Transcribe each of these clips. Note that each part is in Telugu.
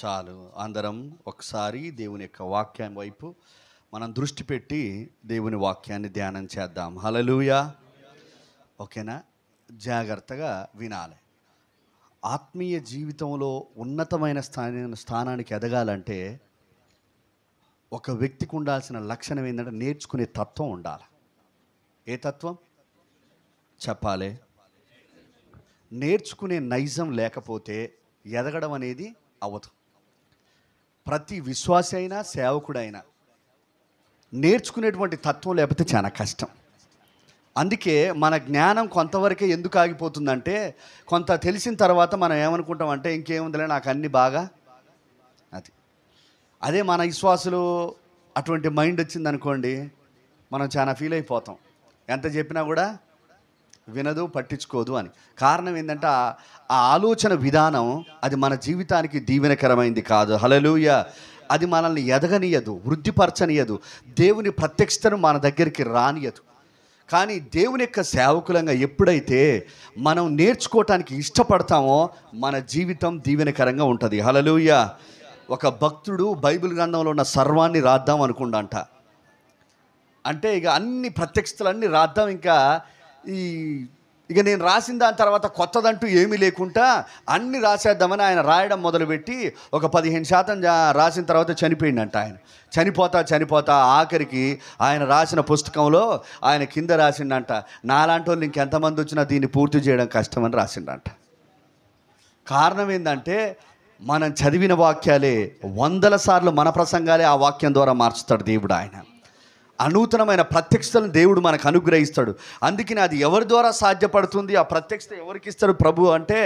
చాలు అందరం ఒకసారి దేవుని యొక్క వాక్యం వైపు మనం దృష్టి పెట్టి దేవుని వాక్యాన్ని ధ్యానం చేద్దాం హలలుయా ఓకేనా జాగ్రత్తగా వినాలి ఆత్మీయ జీవితంలో ఉన్నతమైన స్థాన స్థానానికి ఎదగాలంటే ఒక వ్యక్తికి ఉండాల్సిన లక్షణం ఏంటంటే నేర్చుకునే తత్వం ఉండాలి ఏ తత్వం చెప్పాలి నేర్చుకునే నైజం లేకపోతే ఎదగడం అనేది అవదు ప్రతి విశ్వాస అయినా సేవకుడైనా నేర్చుకునేటువంటి తత్వం లేకపోతే చాలా కష్టం అందుకే మన జ్ఞానం కొంతవరకే ఎందుకు ఆగిపోతుందంటే కొంత తెలిసిన తర్వాత మనం ఏమనుకుంటాం అంటే ఇంకేముందిలే నాకు అన్ని బాగా అది అదే మన విశ్వాసులు అటువంటి మైండ్ వచ్చిందనుకోండి మనం చాలా ఫీల్ అయిపోతాం ఎంత చెప్పినా కూడా వినదు పట్టించుకోదు అని కారణం ఏంటంటే ఆ ఆలోచన విధానం అది మన జీవితానికి దీవెనకరమైంది కాదు హలలుయ అది మనల్ని ఎదగనీయదు వృద్ధిపరచనీయదు దేవుని ప్రత్యక్షతను మన దగ్గరికి రానియదు కానీ దేవుని యొక్క సేవకులంగా ఎప్పుడైతే మనం నేర్చుకోవటానికి ఇష్టపడతామో మన జీవితం దీవెనకరంగా ఉంటుంది హలలుయ ఒక భక్తుడు బైబిల్ గ్రంథంలో ఉన్న సర్వాన్ని రాద్దాం అనుకుండంట అంటే ఇక అన్ని ప్రత్యక్షతలన్నీ రాద్దాం ఇంకా ఈ ఇక నేను రాసిన దాని తర్వాత కొత్తదంటూ ఏమీ లేకుండా అన్ని రాసేద్దామని ఆయన రాయడం మొదలుపెట్టి ఒక పదిహేను శాతం రాసిన తర్వాత చనిపోయిందంట ఆయన చనిపోతా చనిపోతా ఆఖరికి ఆయన రాసిన పుస్తకంలో ఆయన కింద రాసిండంట నాలాంటి వాళ్ళు ఇంకెంతమంది వచ్చినా దీన్ని పూర్తి చేయడం కష్టమని రాసిండంట కారణం ఏంటంటే మనం చదివిన వాక్యాలే వందల సార్లు మన ప్రసంగాలే ఆ వాక్యం ద్వారా మార్చుతాడు దేవుడు ఆయన అనూతనమైన ప్రత్యక్షతను దేవుడు మనకు అనుగ్రహిస్తాడు అందుకని అది ఎవరి ద్వారా సాధ్యపడుతుంది ఆ ప్రత్యక్షత ఎవరికి ఇస్తాడు ప్రభు అంటే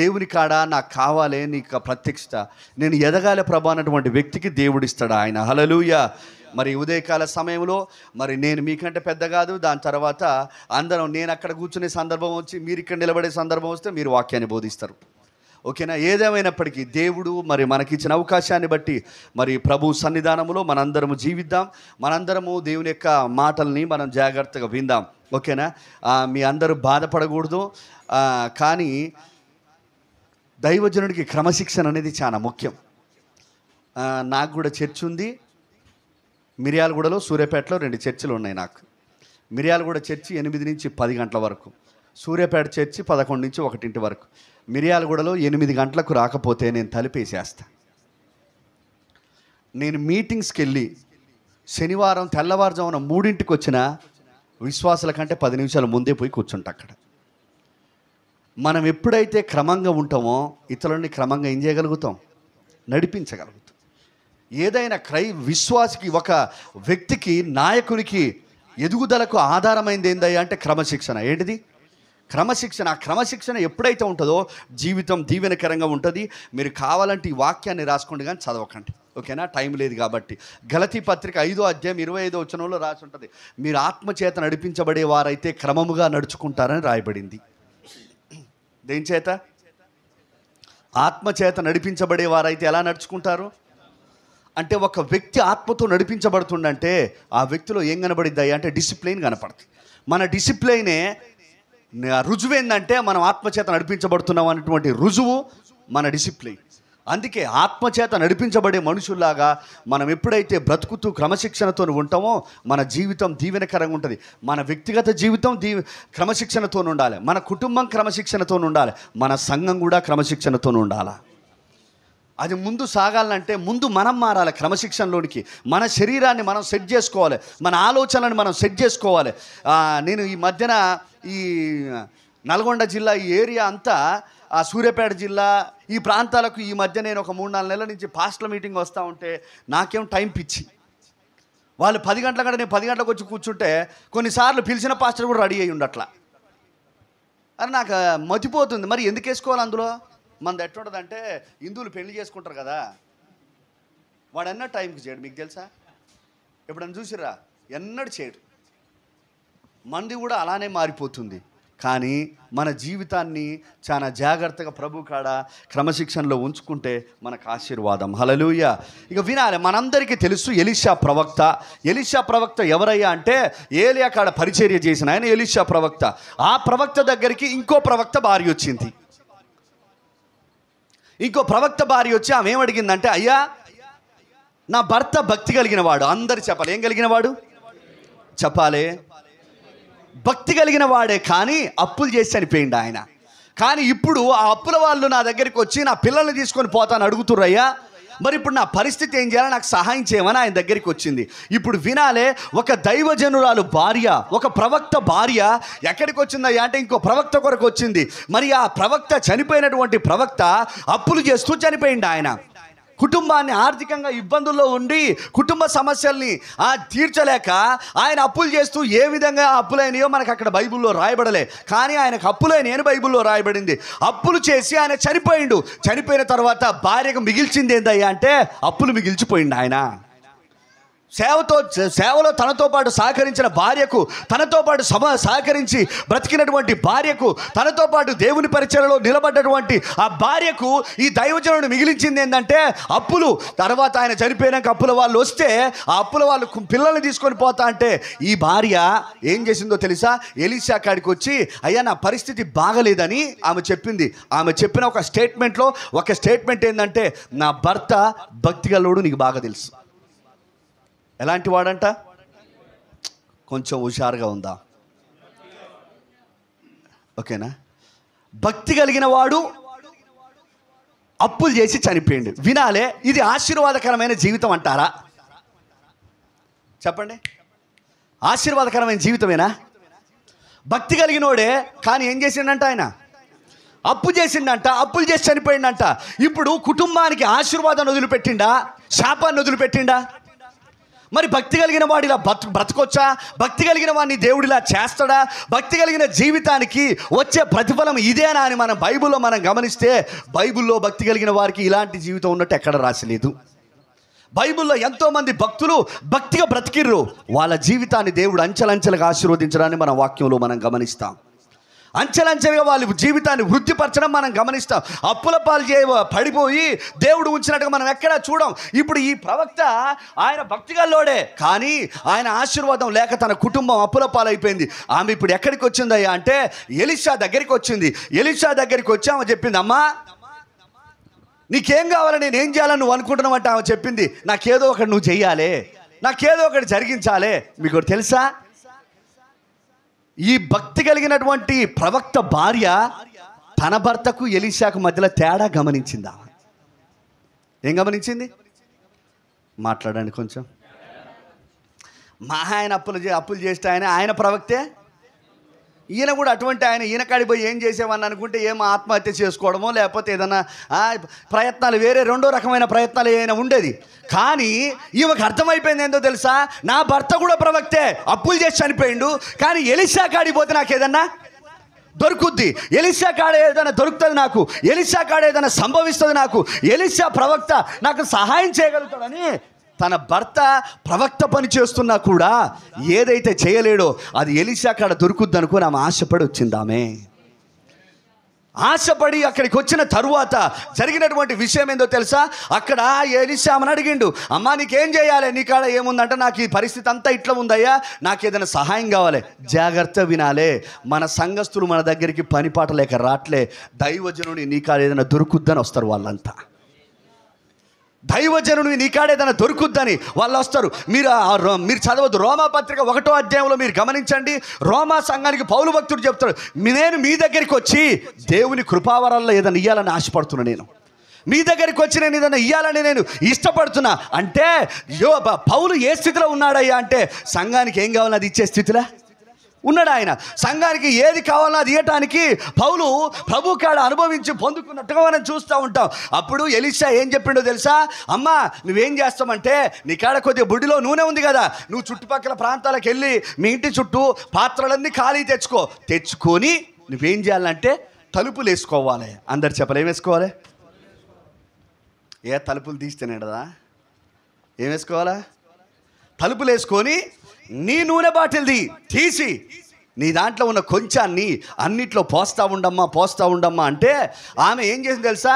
దేవుని కాడా నాకు కావాలి నీకు ప్రత్యక్షత నేను ఎదగాలి ప్రభు అన్నటువంటి వ్యక్తికి ఇస్తాడు ఆయన హలలుయ మరి ఉదయకాల సమయంలో మరి నేను మీకంటే పెద్ద కాదు దాని తర్వాత అందరం నేను అక్కడ కూర్చునే సందర్భం వచ్చి మీరు ఇక్కడ నిలబడే సందర్భం వస్తే మీరు వాక్యాన్ని బోధిస్తారు ఓకేనా ఏదేమైనప్పటికీ దేవుడు మరి మనకిచ్చిన అవకాశాన్ని బట్టి మరి ప్రభు సన్నిధానంలో మనందరము జీవిద్దాం మనందరము దేవుని యొక్క మాటల్ని మనం జాగ్రత్తగా విందాం ఓకేనా మీ అందరూ బాధపడకూడదు కానీ దైవజనుడికి క్రమశిక్షణ అనేది చాలా ముఖ్యం నాకు కూడా చర్చ్ ఉంది మిర్యాలగూడలో సూర్యాపేటలో రెండు చర్చిలు ఉన్నాయి నాకు మిర్యాలగూడ చర్చి ఎనిమిది నుంచి పది గంటల వరకు సూర్యాపేట చర్చి పదకొండు నుంచి ఒకటింటి వరకు మిరియాలగూడలో ఎనిమిది గంటలకు రాకపోతే నేను తలిపేసేస్తా నేను మీటింగ్స్కి వెళ్ళి శనివారం తెల్లవారుజామున మూడింటికి వచ్చిన విశ్వాసాల కంటే పది నిమిషాల ముందే పోయి కూర్చుంటా అక్కడ మనం ఎప్పుడైతే క్రమంగా ఉంటామో ఇతరులని క్రమంగా ఏం చేయగలుగుతాం నడిపించగలుగుతాం ఏదైనా క్రై విశ్వాసికి ఒక వ్యక్తికి నాయకునికి ఎదుగుదలకు ఆధారమైంది ఏందయ్యా అంటే క్రమశిక్షణ ఏంటిది క్రమశిక్షణ ఆ క్రమశిక్షణ ఎప్పుడైతే ఉంటుందో జీవితం దీవెనకరంగా ఉంటుంది మీరు కావాలంటే ఈ వాక్యాన్ని రాసుకోండి కానీ చదవకండి ఓకేనా టైం లేదు కాబట్టి గలతీ పత్రిక ఐదో అధ్యాయం ఇరవై ఐదో వచనంలో రాసి ఉంటుంది మీరు ఆత్మచేత నడిపించబడే వారైతే క్రమముగా నడుచుకుంటారని రాయబడింది దేని చేత ఆత్మచేత నడిపించబడే వారైతే ఎలా నడుచుకుంటారు అంటే ఒక వ్యక్తి ఆత్మతో నడిపించబడుతుండంటే ఆ వ్యక్తిలో ఏం కనబడిద్దాయి అంటే డిసిప్లైన్ కనపడుతుంది మన డిసిప్లైనే రుజువు ఏంటంటే మనం ఆత్మచేత నడిపించబడుతున్నాం అనేటువంటి రుజువు మన డిసిప్లిన్ అందుకే ఆత్మచేత నడిపించబడే మనుషుల్లాగా మనం ఎప్పుడైతే బ్రతుకుతూ క్రమశిక్షణతో ఉంటామో మన జీవితం దీవెనకరంగా ఉంటుంది మన వ్యక్తిగత జీవితం దీ క్రమశిక్షణతో ఉండాలి మన కుటుంబం క్రమశిక్షణతో ఉండాలి మన సంఘం కూడా క్రమశిక్షణతో ఉండాలి అది ముందు సాగాలంటే ముందు మనం మారాలి క్రమశిక్షణలోనికి మన శరీరాన్ని మనం సెట్ చేసుకోవాలి మన ఆలోచనలను మనం సెట్ చేసుకోవాలి నేను ఈ మధ్యన ఈ నల్గొండ జిల్లా ఈ ఏరియా అంతా ఆ సూర్యాపేట జిల్లా ఈ ప్రాంతాలకు ఈ మధ్య నేను ఒక మూడు నాలుగు నెలల నుంచి పాస్టల్ మీటింగ్ వస్తూ ఉంటే నాకేం టైం పిచ్చి వాళ్ళు పది గంటల కంటే నేను పది గంటలకు వచ్చి కూర్చుంటే కొన్నిసార్లు పిలిచిన పాస్టర్ కూడా రెడీ అయ్యి ఉండట్లా అరే నాకు మతిపోతుంది మరి ఎందుకు వేసుకోవాలి అందులో మనది అంటే హిందువులు పెళ్లి చేసుకుంటారు కదా వాడన్న టైంకి చేయడు మీకు తెలుసా ఎప్పుడన్నా చూసిరా ఎన్నడు చేయడు మంది కూడా అలానే మారిపోతుంది కానీ మన జీవితాన్ని చాలా జాగ్రత్తగా ప్రభు కాడ క్రమశిక్షణలో ఉంచుకుంటే మనకు ఆశీర్వాదం హలలుయ ఇక వినాలి మనందరికీ తెలుసు ఎలిషా ప్రవక్త ఎలిషా ప్రవక్త ఎవరయ్యా అంటే ఏలియా కాడ పరిచర్య చేసిన ఆయన ఎలిషా ప్రవక్త ఆ ప్రవక్త దగ్గరికి ఇంకో ప్రవక్త భార్య వచ్చింది ఇంకో ప్రవక్త భార్య వచ్చి ఆమె ఏమడిగిందంటే అయ్యా నా భర్త భక్తి కలిగిన వాడు అందరు చెప్పాలి ఏం కలిగిన వాడు చెప్పాలి భక్తి కలిగిన వాడే కానీ అప్పులు చేసి చనిపోయింది ఆయన కానీ ఇప్పుడు ఆ అప్పుల వాళ్ళు నా దగ్గరికి వచ్చి నా పిల్లల్ని తీసుకొని పోతాను అడుగుతుర్రయ్యా మరి ఇప్పుడు నా పరిస్థితి ఏం చేయాలి నాకు సహాయం చేయమని ఆయన దగ్గరికి వచ్చింది ఇప్పుడు వినాలే ఒక దైవజనురాలు భార్య ఒక ప్రవక్త భార్య ఎక్కడికి వచ్చిందయ్యా అంటే ఇంకో ప్రవక్త కొరకు వచ్చింది మరి ఆ ప్రవక్త చనిపోయినటువంటి ప్రవక్త అప్పులు చేస్తూ చనిపోయింది ఆయన కుటుంబాన్ని ఆర్థికంగా ఇబ్బందుల్లో ఉండి కుటుంబ సమస్యల్ని ఆ తీర్చలేక ఆయన అప్పులు చేస్తూ ఏ విధంగా అప్పులైనయో మనకు అక్కడ బైబిల్లో రాయబడలే కానీ ఆయనకు నేను బైబిల్లో రాయబడింది అప్పులు చేసి ఆయన చనిపోయిండు చనిపోయిన తర్వాత భార్యకు మిగిల్చింది ఏందయ్యా అంటే అప్పులు మిగిల్చిపోయిండు ఆయన సేవతో సేవలో తనతో పాటు సహకరించిన భార్యకు తనతో పాటు సమ సహకరించి బ్రతికినటువంటి భార్యకు తనతో పాటు దేవుని పరిచయలో నిలబడ్డటువంటి ఆ భార్యకు ఈ దైవజనుడు మిగిలించింది ఏంటంటే అప్పులు తర్వాత ఆయన చనిపోయినాక అప్పుల వాళ్ళు వస్తే ఆ అప్పుల వాళ్ళు పిల్లల్ని తీసుకొని పోతా అంటే ఈ భార్య ఏం చేసిందో తెలుసా ఎలీసా కాడికి వచ్చి అయ్యా నా పరిస్థితి బాగలేదని ఆమె చెప్పింది ఆమె చెప్పిన ఒక స్టేట్మెంట్లో ఒక స్టేట్మెంట్ ఏంటంటే నా భర్త భక్తిగలుడు నీకు బాగా తెలుసు ఎలాంటి వాడంట కొంచెం హుషారుగా ఉందా ఓకేనా భక్తి కలిగిన వాడు అప్పులు చేసి చనిపోయింది వినాలే ఇది ఆశీర్వాదకరమైన జీవితం అంటారా చెప్పండి ఆశీర్వాదకరమైన జీవితమేనా భక్తి కలిగిన వాడే కానీ ఏం చేసిండంట ఆయన అప్పు చేసిండంట అప్పులు చేసి చనిపోయిండంట ఇప్పుడు కుటుంబానికి ఆశీర్వాదాన్ని వదిలిపెట్టిండా శాపాన్ని వదిలిపెట్టిండా మరి భక్తి కలిగిన వాడు ఇలా బ్రతు బ్రతకొచ్చా భక్తి కలిగిన వాడిని దేవుడు ఇలా చేస్తాడా భక్తి కలిగిన జీవితానికి వచ్చే ప్రతిఫలం ఇదేనా అని మనం బైబిల్లో మనం గమనిస్తే బైబిల్లో భక్తి కలిగిన వారికి ఇలాంటి జీవితం ఉన్నట్టు ఎక్కడ రాసలేదు బైబిల్లో ఎంతోమంది భక్తులు భక్తిగా బ్రతికిర్రు వాళ్ళ జీవితాన్ని దేవుడు అంచెలంచెలుగా ఆశీర్వదించడాన్ని మన వాక్యంలో మనం గమనిస్తాం అంచెలంచెలుగా వాళ్ళ జీవితాన్ని వృద్ధిపరచడం మనం గమనిస్తాం అప్పుల పాలు చే పడిపోయి దేవుడు ఉంచినట్టుగా మనం ఎక్కడా చూడం ఇప్పుడు ఈ ప్రవక్త ఆయన భక్తిగల్లోడే కానీ ఆయన ఆశీర్వాదం లేక తన కుటుంబం అప్పుల పాలైపోయింది ఆమె ఇప్పుడు ఎక్కడికి వచ్చిందయ్యా అంటే ఎలిషా దగ్గరికి వచ్చింది ఎలిషా దగ్గరికి వచ్చి ఆమె చెప్పింది అమ్మా నీకేం కావాలని నేను ఏం చేయాలని నువ్వు అనుకుంటున్నావు అంటే ఆమె చెప్పింది నాకేదో ఒకటి నువ్వు చెయ్యాలి నాకేదో ఒకటి జరిగించాలి మీకు తెలుసా ఈ భక్తి కలిగినటువంటి ప్రవక్త భార్య తన భర్తకు ఎలిషాకు మధ్యలో తేడా గమనించిందా ఏం గమనించింది మాట్లాడండి కొంచెం మహాయన అప్పులు అప్పులు చేస్తే ఆయన ఆయన ప్రవక్తే ఈయన కూడా అటువంటి ఆయన ఈయన కాడిపోయి ఏం చేసేవాన్ని అనుకుంటే ఏం ఆత్మహత్య చేసుకోవడమో లేకపోతే ఏదన్నా ప్రయత్నాలు వేరే రెండో రకమైన ప్రయత్నాలు ఏమైనా ఉండేది కానీ ఈమెకు అర్థమైపోయింది ఏందో తెలుసా నా భర్త కూడా ప్రవక్తే అప్పులు చేసి చనిపోయిండు కానీ ఎలిసా కాడిపోతే నాకు ఏదన్నా దొరుకుద్ది ఎలిసా కాడ ఏదైనా దొరుకుతుంది నాకు ఎలిసా కాడ ఏదైనా సంభవిస్తుంది నాకు ఎలిసా ప్రవక్త నాకు సహాయం చేయగలుగుతాడని తన భర్త ప్రవక్త పని చేస్తున్నా కూడా ఏదైతే చేయలేడో అది ఎలిసి అక్కడ దొరుకుద్ది అనుకుని ఆమె ఆశపడి వచ్చిందామే ఆశపడి అక్కడికి వచ్చిన తరువాత జరిగినటువంటి విషయం ఏందో తెలుసా అక్కడ ఏలిశామని అడిగిండు అమ్మా నీకేం చేయాలి నీ కాడ ఏముందంటే నాకు ఈ పరిస్థితి అంతా ఇట్లా ఉందయ్యా నాకు ఏదైనా సహాయం కావాలి జాగ్రత్త వినాలే మన సంఘస్థులు మన దగ్గరికి పనిపాట లేక రాట్లే దైవజనుని నీ కాడ ఏదైనా దొరుకుద్దని వస్తారు వాళ్ళంతా దైవజనుడు నీకాడేదైనా దొరుకుద్దని వాళ్ళు వస్తారు మీరు మీరు చదవద్దు రోమా పత్రిక ఒకటో అధ్యాయంలో మీరు గమనించండి రోమా సంఘానికి పౌలు భక్తుడు చెప్తాడు నేను మీ దగ్గరికి వచ్చి దేవుని కృపావరాల్లో ఏదైనా ఇయ్యాలని ఆశపడుతున్నాను నేను మీ దగ్గరికి వచ్చి నేను ఏదైనా ఇయ్యాలని నేను ఇష్టపడుతున్నా అంటే యో పౌలు ఏ స్థితిలో ఉన్నాడయ్యా అంటే సంఘానికి ఏం కావాలి అది ఇచ్చే స్థితిలో ఉన్నాడు ఆయన సంఘానికి ఏది కావాలో అది ఇవ్వటానికి పౌలు ప్రభు కాడ అనుభవించి పొందుకున్నట్టుగా మనం చూస్తూ ఉంటాం అప్పుడు ఎలిషా ఏం చెప్పిండో తెలుసా అమ్మా నువ్వేం చేస్తామంటే నీ కాడ కొద్దిగా బుడ్డిలో నూనె ఉంది కదా నువ్వు చుట్టుపక్కల ప్రాంతాలకు వెళ్ళి మీ ఇంటి చుట్టూ పాత్రలన్నీ ఖాళీ తెచ్చుకో తెచ్చుకొని నువ్వేం చేయాలంటే తలుపులు వేసుకోవాలి అందరు చెప్పలే వేసుకోవాలి ఏ తలుపులు తీస్తేనే కదా ఏం వేసుకోవాలా తలుపులు వేసుకొని నీ నూనె బాటిల్ది తీసి నీ దాంట్లో ఉన్న కొంచాన్ని అన్నిట్లో పోస్తా ఉండమ్మా పోస్తా ఉండమ్మా అంటే ఆమె ఏం చేసింది తెలుసా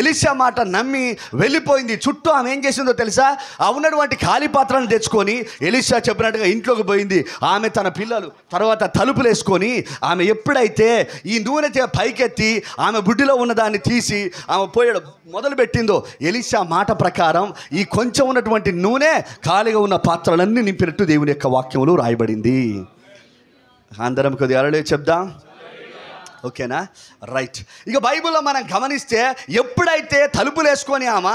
ఎలిసా మాట నమ్మి వెళ్ళిపోయింది చుట్టూ ఆమె ఏం చేసిందో తెలుసా ఉన్నటువంటి ఖాళీ పాత్రను తెచ్చుకొని ఎలిసా చెప్పినట్టుగా ఇంట్లోకి పోయింది ఆమె తన పిల్లలు తర్వాత తలుపులు వేసుకొని ఆమె ఎప్పుడైతే ఈ నూనె పైకెత్తి ఆమె బుడ్డిలో ఉన్న దాన్ని తీసి ఆమె పోయడం మొదలుపెట్టిందో ఎలిసా మాట ప్రకారం ఈ కొంచెం ఉన్నటువంటి నూనె ఖాళీగా ఉన్న పాత్రలన్నీ నింపినట్టు దేవుని యొక్క వాక్యములు రాయబడింది అందరం కొద్దిగా అలడే చెప్దాం ఓకేనా రైట్ ఇక బైబిల్లో మనం గమనిస్తే ఎప్పుడైతే తలుపులు వేసుకొని ఆమె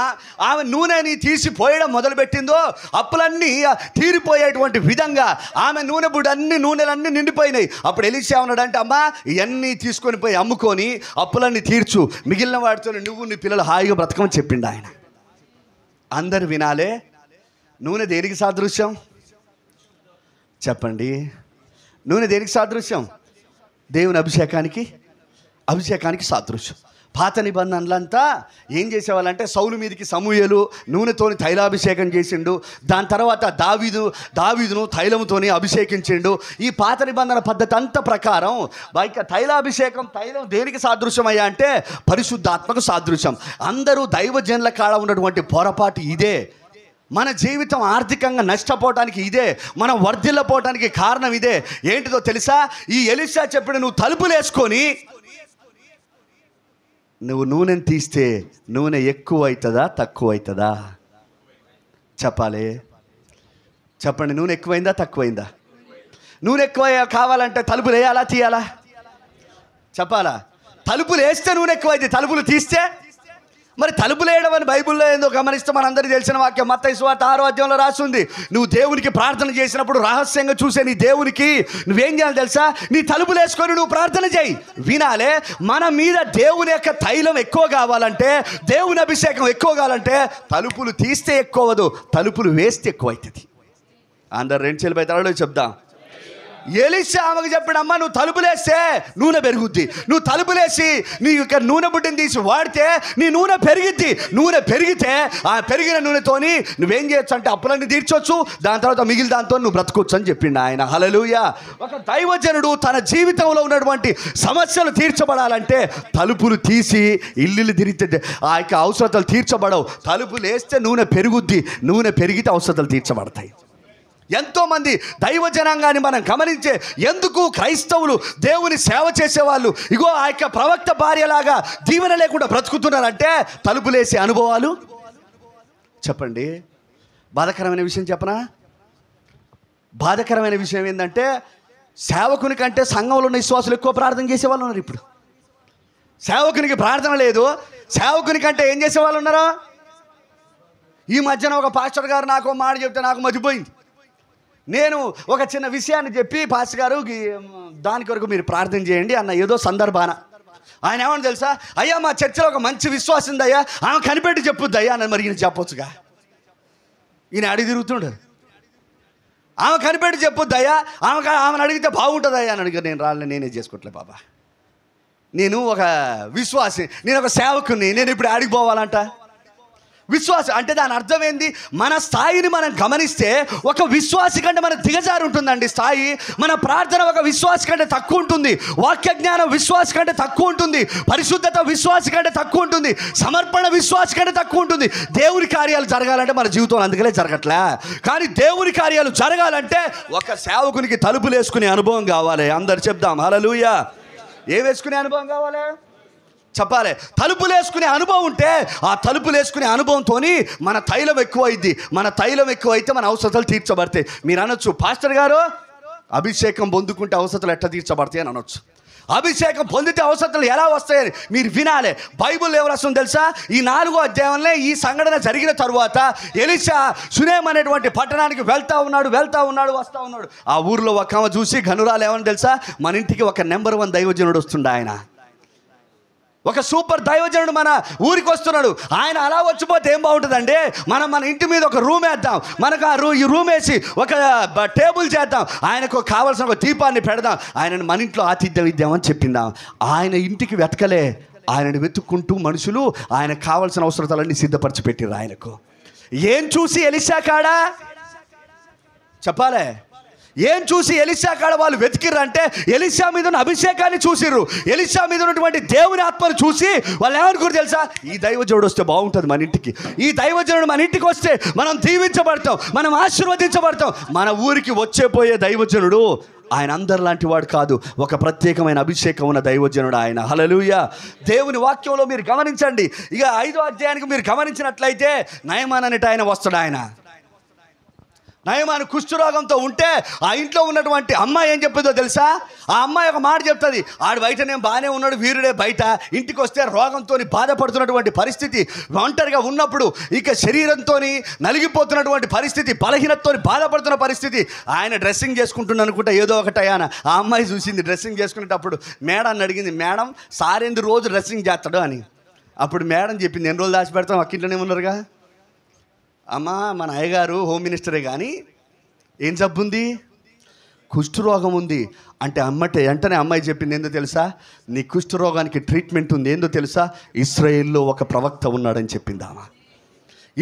ఆమె నూనెని తీసి పోయడం మొదలుపెట్టిందో అప్పులన్నీ తీరిపోయేటువంటి విధంగా ఆమె నూనె బుడి అన్ని నూనెలన్నీ నిండిపోయినాయి అప్పుడు ఎలిసా ఉన్నాడంటే అమ్మా ఇవన్నీ తీసుకొని పోయి అమ్ముకొని అప్పులన్నీ తీర్చు మిగిలిన వాడితో నువ్వు నీ పిల్లలు హాయిగా బ్రతకమని చెప్పిండు ఆయన అందరు వినాలే నూనె దేనికి సాదృశ్యం చెప్పండి నూనె దేనికి సాదృశ్యం దేవుని అభిషేకానికి అభిషేకానికి సాదృశ్యం పాత నిబంధనలంతా ఏం చేసేవాళ్ళంటే సౌలు మీదకి సమూయలు నూనెతోని తైలాభిషేకం చేసిండు దాని తర్వాత దావీదు దావీదును తైలముతోని అభిషేకించిండు ఈ పాత నిబంధన పద్ధతి అంత ప్రకారం బైక తైలాభిషేకం తైలం దేనికి సాదృశ్యమయ్యా అంటే పరిశుద్ధాత్మకు సాదృశ్యం అందరూ దైవజన్ల కాడ ఉన్నటువంటి పొరపాటు ఇదే మన జీవితం ఆర్థికంగా నష్టపోవటానికి ఇదే మనం వర్ధిల్లపోవటానికి కారణం ఇదే ఏంటిదో తెలుసా ఈ ఎలిసా చెప్పిన నువ్వు తలుపులేసుకొని నువ్వు నూనెను తీస్తే నూనె ఎక్కువ అవుతుందా తక్కువ అవుతుందా చెప్పాలి చెప్పండి నూనె ఎక్కువైందా తక్కువైందా నూనె ఎక్కువ కావాలంటే తలుపులు వేయాలా తీయాలా చెప్పాలా తలుపులు వేస్తే నూనె ఎక్కువైంది తలుపులు తీస్తే మరి తలుపులేయడం అని బైబిల్లో ఏందో గమనిస్తే మనందరికీ తెలిసిన వాక్యం మత్త స్వార్థ ఆరో అధ్యాయంలో నువ్వు దేవునికి ప్రార్థన చేసినప్పుడు రహస్యంగా చూసే నీ దేవునికి నువ్వేం చేయాలి తెలుసా నీ తలుపులేసుకొని నువ్వు ప్రార్థన చేయి వినాలే మన మీద దేవుని యొక్క తైలం ఎక్కువ కావాలంటే దేవుని అభిషేకం ఎక్కువ కావాలంటే తలుపులు తీస్తే ఎక్కువ తలుపులు వేస్తే ఎక్కువ అవుతుంది అందరు రెండు చెల్లిపోయి తరలో చెప్దాం ఎలిసి ఆమెకు అమ్మ నువ్వు తలుపులేస్తే నూనె పెరుగుద్ది నువ్వు తలుపులేసి నీ యొక్క నూనె బుడ్డిని తీసి వాడితే నీ నూనె పెరిగిద్ది నూనె పెరిగితే ఆ పెరిగిన నూనెతోని నువ్వేం చేయొచ్చు అంటే అప్పులన్నీ తీర్చొచ్చు దాని తర్వాత మిగిలిన దాంతో నువ్వు బ్రతకొచ్చు అని చెప్పిండు ఆయన హలలుయ ఒక దైవజనుడు తన జీవితంలో ఉన్నటువంటి సమస్యలు తీర్చబడాలంటే తలుపులు తీసి ఇల్లులు తిరిగితే ఆ యొక్క అవసరతలు తీర్చబడవు తలుపులు వేస్తే నూనె పెరుగుద్ది నూనె పెరిగితే అవసరతలు తీర్చబడతాయి ఎంతోమంది దైవ జనాంగాన్ని మనం గమనించే ఎందుకు క్రైస్తవులు దేవుని సేవ చేసేవాళ్ళు ఇగో ఆ యొక్క ప్రవక్త భార్యలాగా దీవెన లేకుండా బ్రతుకుతున్నారంటే తలుపులేసే అనుభవాలు చెప్పండి బాధకరమైన విషయం చెప్పనా బాధకరమైన విషయం ఏంటంటే సేవకుని కంటే సంఘంలో ఉన్న విశ్వాసులు ఎక్కువ ప్రార్థన చేసేవాళ్ళు ఉన్నారు ఇప్పుడు సేవకునికి ప్రార్థన లేదు సేవకుని కంటే ఏం చేసేవాళ్ళు ఉన్నారా ఈ మధ్యన ఒక పాస్టర్ గారు నాకు మాట చెప్తే నాకు మర్చిపోయింది నేను ఒక చిన్న విషయాన్ని చెప్పి పాస్ గారు దాని కొరకు మీరు ప్రార్థన చేయండి అన్న ఏదో సందర్భాన ఆయన ఏమని తెలుసా అయ్యా మా చర్చలో ఒక మంచి విశ్వాసం ఉందయ్యా ఆమె కనిపెట్టి అయ్యా అని మరి ఈయన చెప్పొచ్చుగా ఈయన అడిగి తిరుగుతుండదు ఆమె కనిపెట్టి అయ్యా ఆమె ఆమెను అడిగితే అయ్యా అని అడిగారు నేను రాళ్ళని నేనే చేసుకోవట్లే బాబా నేను ఒక విశ్వాసి నేను ఒక సేవకుని నేను ఇప్పుడు ఆడికి పోవాలంట విశ్వాసం అంటే దాని అర్థం ఏంది మన స్థాయిని మనం గమనిస్తే ఒక విశ్వాసి కంటే మన దిగజారు ఉంటుందండి స్థాయి మన ప్రార్థన ఒక విశ్వాసి కంటే తక్కువ ఉంటుంది వాక్య జ్ఞానం విశ్వాసి కంటే తక్కువ ఉంటుంది పరిశుద్ధత విశ్వాసి కంటే తక్కువ ఉంటుంది సమర్పణ విశ్వాసి కంటే తక్కువ ఉంటుంది దేవుని కార్యాలు జరగాలంటే మన జీవితంలో అందుకనే జరగట్లే కానీ దేవుని కార్యాలు జరగాలంటే ఒక సేవకునికి తలుపులు వేసుకునే అనుభవం కావాలి అందరు చెప్దాం హలలుయ ఏ వేసుకునే అనుభవం కావాలి చెప్పాలి తలుపులు వేసుకునే అనుభవం ఉంటే ఆ తలుపులు వేసుకునే అనుభవంతో మన తైలం ఎక్కువైద్ది మన తైలం ఎక్కువైతే మన అవసరాలు తీర్చబడతాయి మీరు అనొచ్చు పాస్టర్ గారు అభిషేకం పొందుకుంటే అవసరాలు ఎట్లా తీర్చబడతాయి అని అనొచ్చు అభిషేకం పొందితే అవసరాలు ఎలా వస్తాయని మీరు వినాలి బైబుల్ ఎవరు తెలుసా ఈ నాలుగో అధ్యాయంలో ఈ సంఘటన జరిగిన తరువాత ఎలిసా సునేమ్ అనేటువంటి పట్టణానికి వెళ్తా ఉన్నాడు వెళ్తా ఉన్నాడు వస్తా ఉన్నాడు ఆ ఊర్లో ఒక చూసి ఘనురాలు ఏమని తెలుసా మన ఇంటికి ఒక నెంబర్ వన్ దైవజనుడు వస్తుండ ఆయన ఒక సూపర్ దైవజనుడు మన ఊరికి వస్తున్నాడు ఆయన అలా వచ్చిపోతే ఏం బాగుంటుందండి మనం మన ఇంటి మీద ఒక రూమ్ వేద్దాం మనకు ఆ రూ ఈ రూమ్ వేసి ఒక టేబుల్ చేద్దాం ఆయనకు కావాల్సిన ఒక దీపాన్ని పెడదాం ఆయనను మన ఇంట్లో ఆతిథ్యం ఇద్దామని చెప్పిందాం ఆయన ఇంటికి వెతకలే ఆయనను వెతుక్కుంటూ మనుషులు ఆయనకు కావాల్సిన అవసరతలన్నీ సిద్ధపరిచి పెట్టిర్రు ఆయనకు ఏం చూసి ఎలిసా కాడా చెప్పాలే ఏం చూసి ఎలిసా కాడ వాళ్ళు వెతికిర్రంటే ఎలిసా మీద ఉన్న అభిషేకాన్ని చూసిర్రు ఎలిసా మీద ఉన్నటువంటి దేవుని ఆత్మను చూసి వాళ్ళు ఏమనుకోరు తెలుసా ఈ దైవజనుడు వస్తే బాగుంటుంది మన ఇంటికి ఈ దైవజనుడు మన ఇంటికి వస్తే మనం దీవించబడతాం మనం ఆశీర్వదించబడతాం మన ఊరికి వచ్చే పోయే దైవజనుడు ఆయన అందరు లాంటి వాడు కాదు ఒక ప్రత్యేకమైన అభిషేకం ఉన్న దైవజనుడు ఆయన హలలుయ దేవుని వాక్యంలో మీరు గమనించండి ఇక ఐదో అధ్యాయానికి మీరు గమనించినట్లయితే నయమాన్ అనేట ఆయన వస్తాడు ఆయన నయమాను కుష్ఠరోగంతో ఉంటే ఆ ఇంట్లో ఉన్నటువంటి అమ్మాయి ఏం చెప్పిందో తెలుసా ఆ అమ్మాయి ఒక మాట చెప్తుంది ఆడు నేను బాగానే ఉన్నాడు వీరుడే బయట ఇంటికి వస్తే రోగంతో బాధపడుతున్నటువంటి పరిస్థితి ఒంటరిగా ఉన్నప్పుడు ఇక శరీరంతో నలిగిపోతున్నటువంటి పరిస్థితి బలహీనతతో బాధపడుతున్న పరిస్థితి ఆయన డ్రెస్సింగ్ చేసుకుంటున్నా అనుకుంటా ఏదో ఒకటయాన ఆ అమ్మాయి చూసింది డ్రెస్సింగ్ చేసుకునేటప్పుడు మేడాన్ని అడిగింది మేడం సారేంది రోజు డ్రెస్సింగ్ చేస్తాడు అని అప్పుడు మేడం చెప్పింది ఎన్ని రోజులు దాచి పెడతాం ఉన్నారుగా అమ్మా మన అయ్యగారు హోమ్ మినిస్టరే కానీ ఏం ఉంది కుష్ఠరోగం ఉంది అంటే అమ్మటే వెంటనే అమ్మాయి చెప్పింది ఏందో తెలుసా నీ కుష్ఠరోగానికి ట్రీట్మెంట్ ఉంది ఏందో తెలుసా ఇస్రాయేల్లో ఒక ప్రవక్త ఉన్నాడని చెప్పింది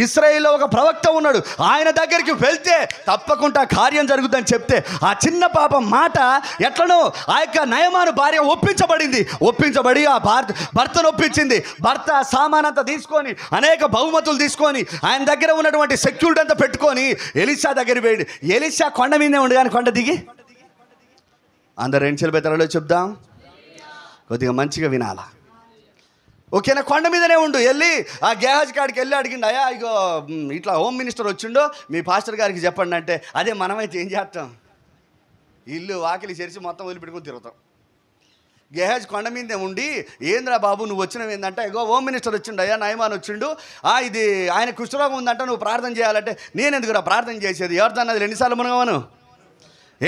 ఇస్రాయిల్లో ఒక ప్రవక్త ఉన్నాడు ఆయన దగ్గరికి వెళ్తే తప్పకుండా కార్యం జరుగుద్దని చెప్తే ఆ చిన్న పాప మాట ఎట్లనో ఆ యొక్క నయమాను భార్య ఒప్పించబడింది ఒప్పించబడి ఆ భార్త భర్తను ఒప్పించింది భర్త సామానంతా తీసుకొని అనేక బహుమతులు తీసుకొని ఆయన దగ్గర ఉన్నటువంటి సెక్యూరిటీ అంతా పెట్టుకొని ఎలిషా దగ్గర వేయండి ఎలిషా కొండ మీదే ఉండి కానీ కొండ దిగి అందరు రెండు చెల్లి చెప్దాం కొద్దిగా మంచిగా వినాలా ఓకేనా కొండ మీదనే ఉండు వెళ్ళి ఆ గేహాజ్ కాడికి వెళ్ళి అడిగిండు అయ్యా ఇగో ఇట్లా హోమ్ మినిస్టర్ వచ్చిండో మీ పాస్టర్ గారికి చెప్పండి అంటే అదే మనమైతే ఏం చేస్తాం ఇల్లు వాకిలి చేసి మొత్తం వదిలిపెట్టుకుని తిరుగుతాం గేహాజ్ కొండ మీదే ఉండి ఏంద్రా బాబు నువ్వు వచ్చినవి ఏంటంటే ఇగో హోమ్ మినిస్టర్ వచ్చిండు అయ్యా నయమాన్ వచ్చిండు ఆ ఇది ఆయన కుష్ఠరోగం ఉందంటే నువ్వు ప్రార్థన చేయాలంటే నేను ఎందుకు ప్రార్థన చేసేది ఎవరిదన్నది రెండుసార్లు మునగవను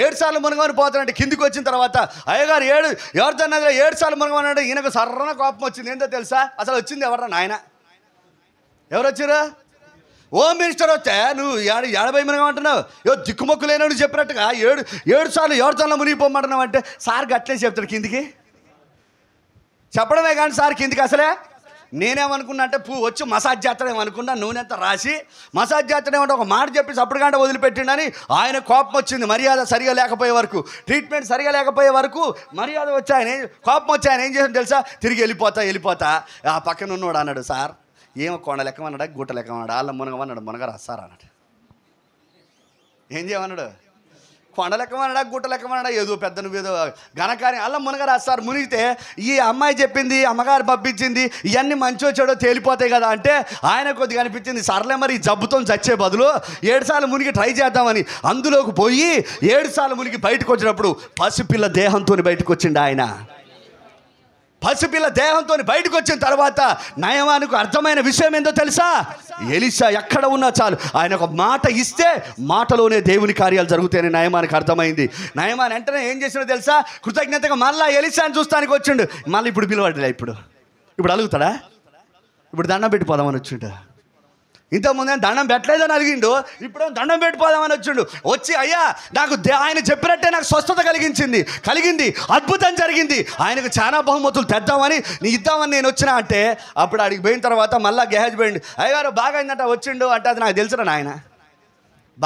ఏడు సార్లు మునగమని పోతానంటే కిందికి వచ్చిన తర్వాత అయ్యగారు ఏడు ఎవరితో నదిలో ఏడు సార్లు మునగమని ఈయనకు సర్రన కోపం వచ్చింది ఏంటో తెలుసా అసలు వచ్చింది ఎవరన్నా నాయన ఎవరు వచ్చారు హోమ్ మినిస్టర్ వచ్చా నువ్వు ఏడు ఎడభై మునగం అంటున్నావు ఏ దిక్కుమొక్కు లేనని చెప్పినట్టుగా ఏడు ఏడు సార్లు ఏడు సార్లు మునిగిపోమంటున్నావు అంటే సార్ గట్లే చెప్తాడు కిందికి చెప్పడమే కానీ సార్ కిందికి అసలే నేనేమనుకున్నా అంటే పువ్వు వచ్చి మసాజ్ చేస్తాడేమో అనుకున్నా నూనెంత రాసి మసాజ్ చేస్తాడేమంటే ఒక మాట చెప్పి అప్పటికంటే వదిలిపెట్టిండని ఆయన కోపం వచ్చింది మర్యాద సరిగా లేకపోయే వరకు ట్రీట్మెంట్ సరిగా లేకపోయే వరకు మర్యాద వచ్చి ఆయన కోపం వచ్చి ఆయన ఏం చేసాను తెలుసా తిరిగి వెళ్ళిపోతా వెళ్ళిపోతా ఆ పక్కన ఉన్నవాడు అన్నాడు సార్ ఏమో కొండ లెక్కమన్నాడా గుట్ట లెక్కమన్నాడా వాళ్ళ మునగమన్నాడు మునగరా సార్ అన్నాడు ఏం చేయమన్నాడు లెక్క అనడా ఏదో పెద్ద నువ్వేదో ఘనకార్యం అలా మునగరాస్తారు మునిగితే ఈ అమ్మాయి చెప్పింది అమ్మగారు పంపించింది ఇవన్నీ మంచి వచ్చాడో తేలిపోతాయి కదా అంటే ఆయన కొద్దిగా అనిపించింది సర్లే మరి జబ్బుతో చచ్చే బదులు ఏడుసార్లు మునిగి ట్రై చేద్దామని అందులోకి పోయి ఏడుసార్లు మునిగి బయటకు వచ్చినప్పుడు పసిపిల్ల దేహంతో బయటకు వచ్చిండు ఆయన పసిపిల్ల దేహంతో బయటకు వచ్చిన తర్వాత నయమానికి అర్థమైన విషయం ఏందో తెలుసా ఎలిసా ఎక్కడ ఉన్నా చాలు ఆయన ఒక మాట ఇస్తే మాటలోనే దేవుని కార్యాలు జరుగుతాయని నయమానికి అర్థమైంది నయమాన్ వెంటనే ఏం చేసినో తెలుసా కృతజ్ఞతగా మళ్ళీ ఎలిసాని చూస్తానికి వచ్చిండు మళ్ళీ ఇప్పుడు పిలువడలే ఇప్పుడు ఇప్పుడు అలుగుతాడా ఇప్పుడు దండం పెట్టిపోదామని వచ్చిండు ఇంతకుముందే దండం పెట్టలేదని అడిగిండు ఇప్పుడు దండం పెట్టిపోదామని వచ్చిండు వచ్చి అయ్యా నాకు ఆయన చెప్పినట్టే నాకు స్వస్థత కలిగించింది కలిగింది అద్భుతం జరిగింది ఆయనకు చాలా బహుమతులు తెద్దామని నీ ఇద్దామని నేను వచ్చినా అంటే అప్పుడు అడిగి పోయిన తర్వాత మళ్ళీ గ్యారేజ్ పోయిండు అయ్యగారు బాగా అయిందంట వచ్చిండు అంటే అది నాకు తెలుసురా నాయన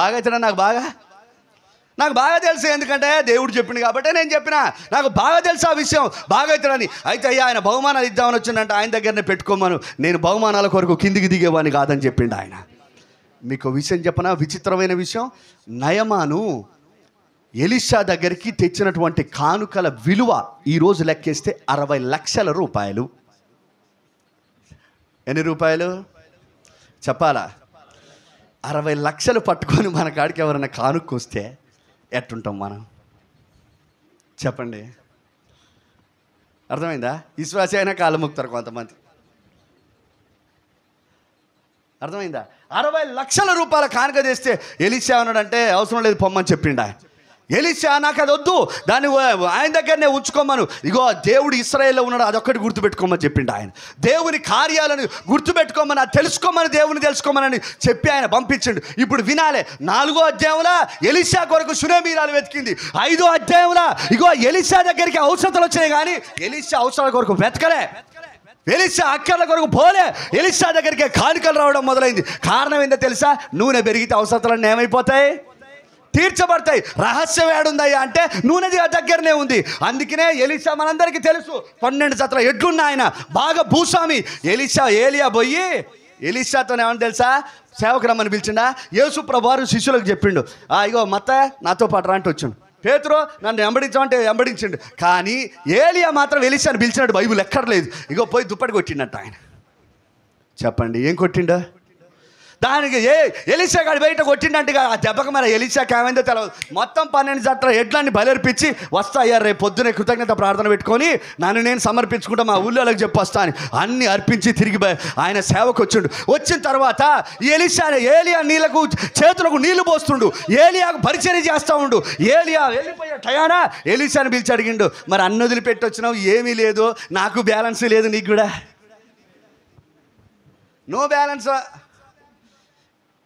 బాగా అయితే నాకు బాగా నాకు బాగా తెలుసు ఎందుకంటే దేవుడు చెప్పింది కాబట్టి నేను చెప్పిన నాకు బాగా తెలుసు ఆ విషయం బాగా అవుతాడని అయితే అయ్యా ఆయన బహుమానాలు ఇద్దామని వచ్చిందంటే ఆయన దగ్గరనే పెట్టుకోమను నేను బహుమానాల కొరకు కిందికి దిగేవాడిని కాదని చెప్పిండు ఆయన మీకు విషయం చెప్పనా విచిత్రమైన విషయం నయమాను ఎలిషా దగ్గరికి తెచ్చినటువంటి కానుకల విలువ ఈరోజు లెక్కేస్తే అరవై లక్షల రూపాయలు ఎన్ని రూపాయలు చెప్పాలా అరవై లక్షలు పట్టుకొని మన కాడికి ఎవరైనా కానుక్కొస్తే ఎట్టుంటాం మనం చెప్పండి అర్థమైందా విశ్వాస అయినా కాళ్ళు ముక్తారు కొంతమంది అర్థమైందా అరవై లక్షల రూపాయల కానుక చేస్తే ఎలిసా అన్నాడంటే అవసరం లేదు పొమ్మని చెప్పిండా ఎలిసా నాకు అది వద్దు దాన్ని ఆయన దగ్గరనే ఉంచుకోమను ఇగో దేవుడు ఇస్రాయేల్లో ఉన్నాడు అదొక్కటి గుర్తుపెట్టుకోమని చెప్పిండు ఆయన దేవుని కార్యాలను గుర్తుపెట్టుకోమని అది తెలుసుకోమని దేవుని తెలుసుకోమని చెప్పి ఆయన పంపించండు ఇప్పుడు వినాలే నాలుగో అధ్యాయంలో ఎలిసా కొరకు సునేమీరాలు వెతికింది ఐదో అధ్యాయంలో ఇగో ఎలిసా దగ్గరికి ఔషధాలు వచ్చినాయి కానీ ఎలిసా అవసరాల కొరకు వెతకలే ఎలిసా అక్కర్ల కొరకు పోలే ఎలిసా దగ్గరికి కానుకలు రావడం మొదలైంది కారణం ఏందో తెలుసా నూనె పెరిగితే అవసరతలన్నీ ఏమైపోతాయి తీర్చబడతాయి రహస్యం ఏడుందయ్యా అంటే నూనె దగ్గరనే ఉంది అందుకనే ఎలిసా మనందరికీ తెలుసు పన్నెండు జతల ఆయన బాగా భూస్వామి ఎలిసా ఏలియా పోయి ఎలిసాతో ఏమని తెలుసా సేవకు రమ్మని పిలిచిండా యేసు ప్రభువారు శిష్యులకు చెప్పిండు ఆ ఇగో మత నాతో పాటు రాంటి వచ్చాడు పేతురో నన్ను వెంబడించమంటే వెంబడించిండు కానీ ఏలియా మాత్రం వెలిసాను పిలిచినాడు బైబుల్ ఎక్కడలేదు ఇగో పోయి దుప్పటి కొట్టిండట ఆయన చెప్పండి ఏం కొట్టిండా దానికి ఏ ఎలిసా గాడు బయట కొట్టిండంటే ఆ దెబ్బకి మరి ఎలిసాకి ఏమైందో తెలియదు మొత్తం పన్నెండు జట్ల ఎడ్లన్నీ బలేర్పించి వస్తా రేపు పొద్దునే కృతజ్ఞత ప్రార్థన పెట్టుకొని నన్ను నేను సమర్పించుకుంటా మా ఊళ్ళోకి చెప్పి వస్తా అని అన్ని అర్పించి తిరిగి ఆయన సేవకు వచ్చిండు వచ్చిన తర్వాత ఎలిసా ఏలియా నీళ్ళకు చేతులకు నీళ్లు పోస్తుండు ఏలియాకు పరిచయం చేస్తూ ఉండు ఏలియా వెళ్ళిపోయే టయానా ఎలిసాని పిలిచి అడిగిండు మరి అన్న వదిలిపెట్టి వచ్చినావు ఏమీ లేదు నాకు బ్యాలెన్స్ లేదు నీకు కూడా నో బ్యాలెన్స్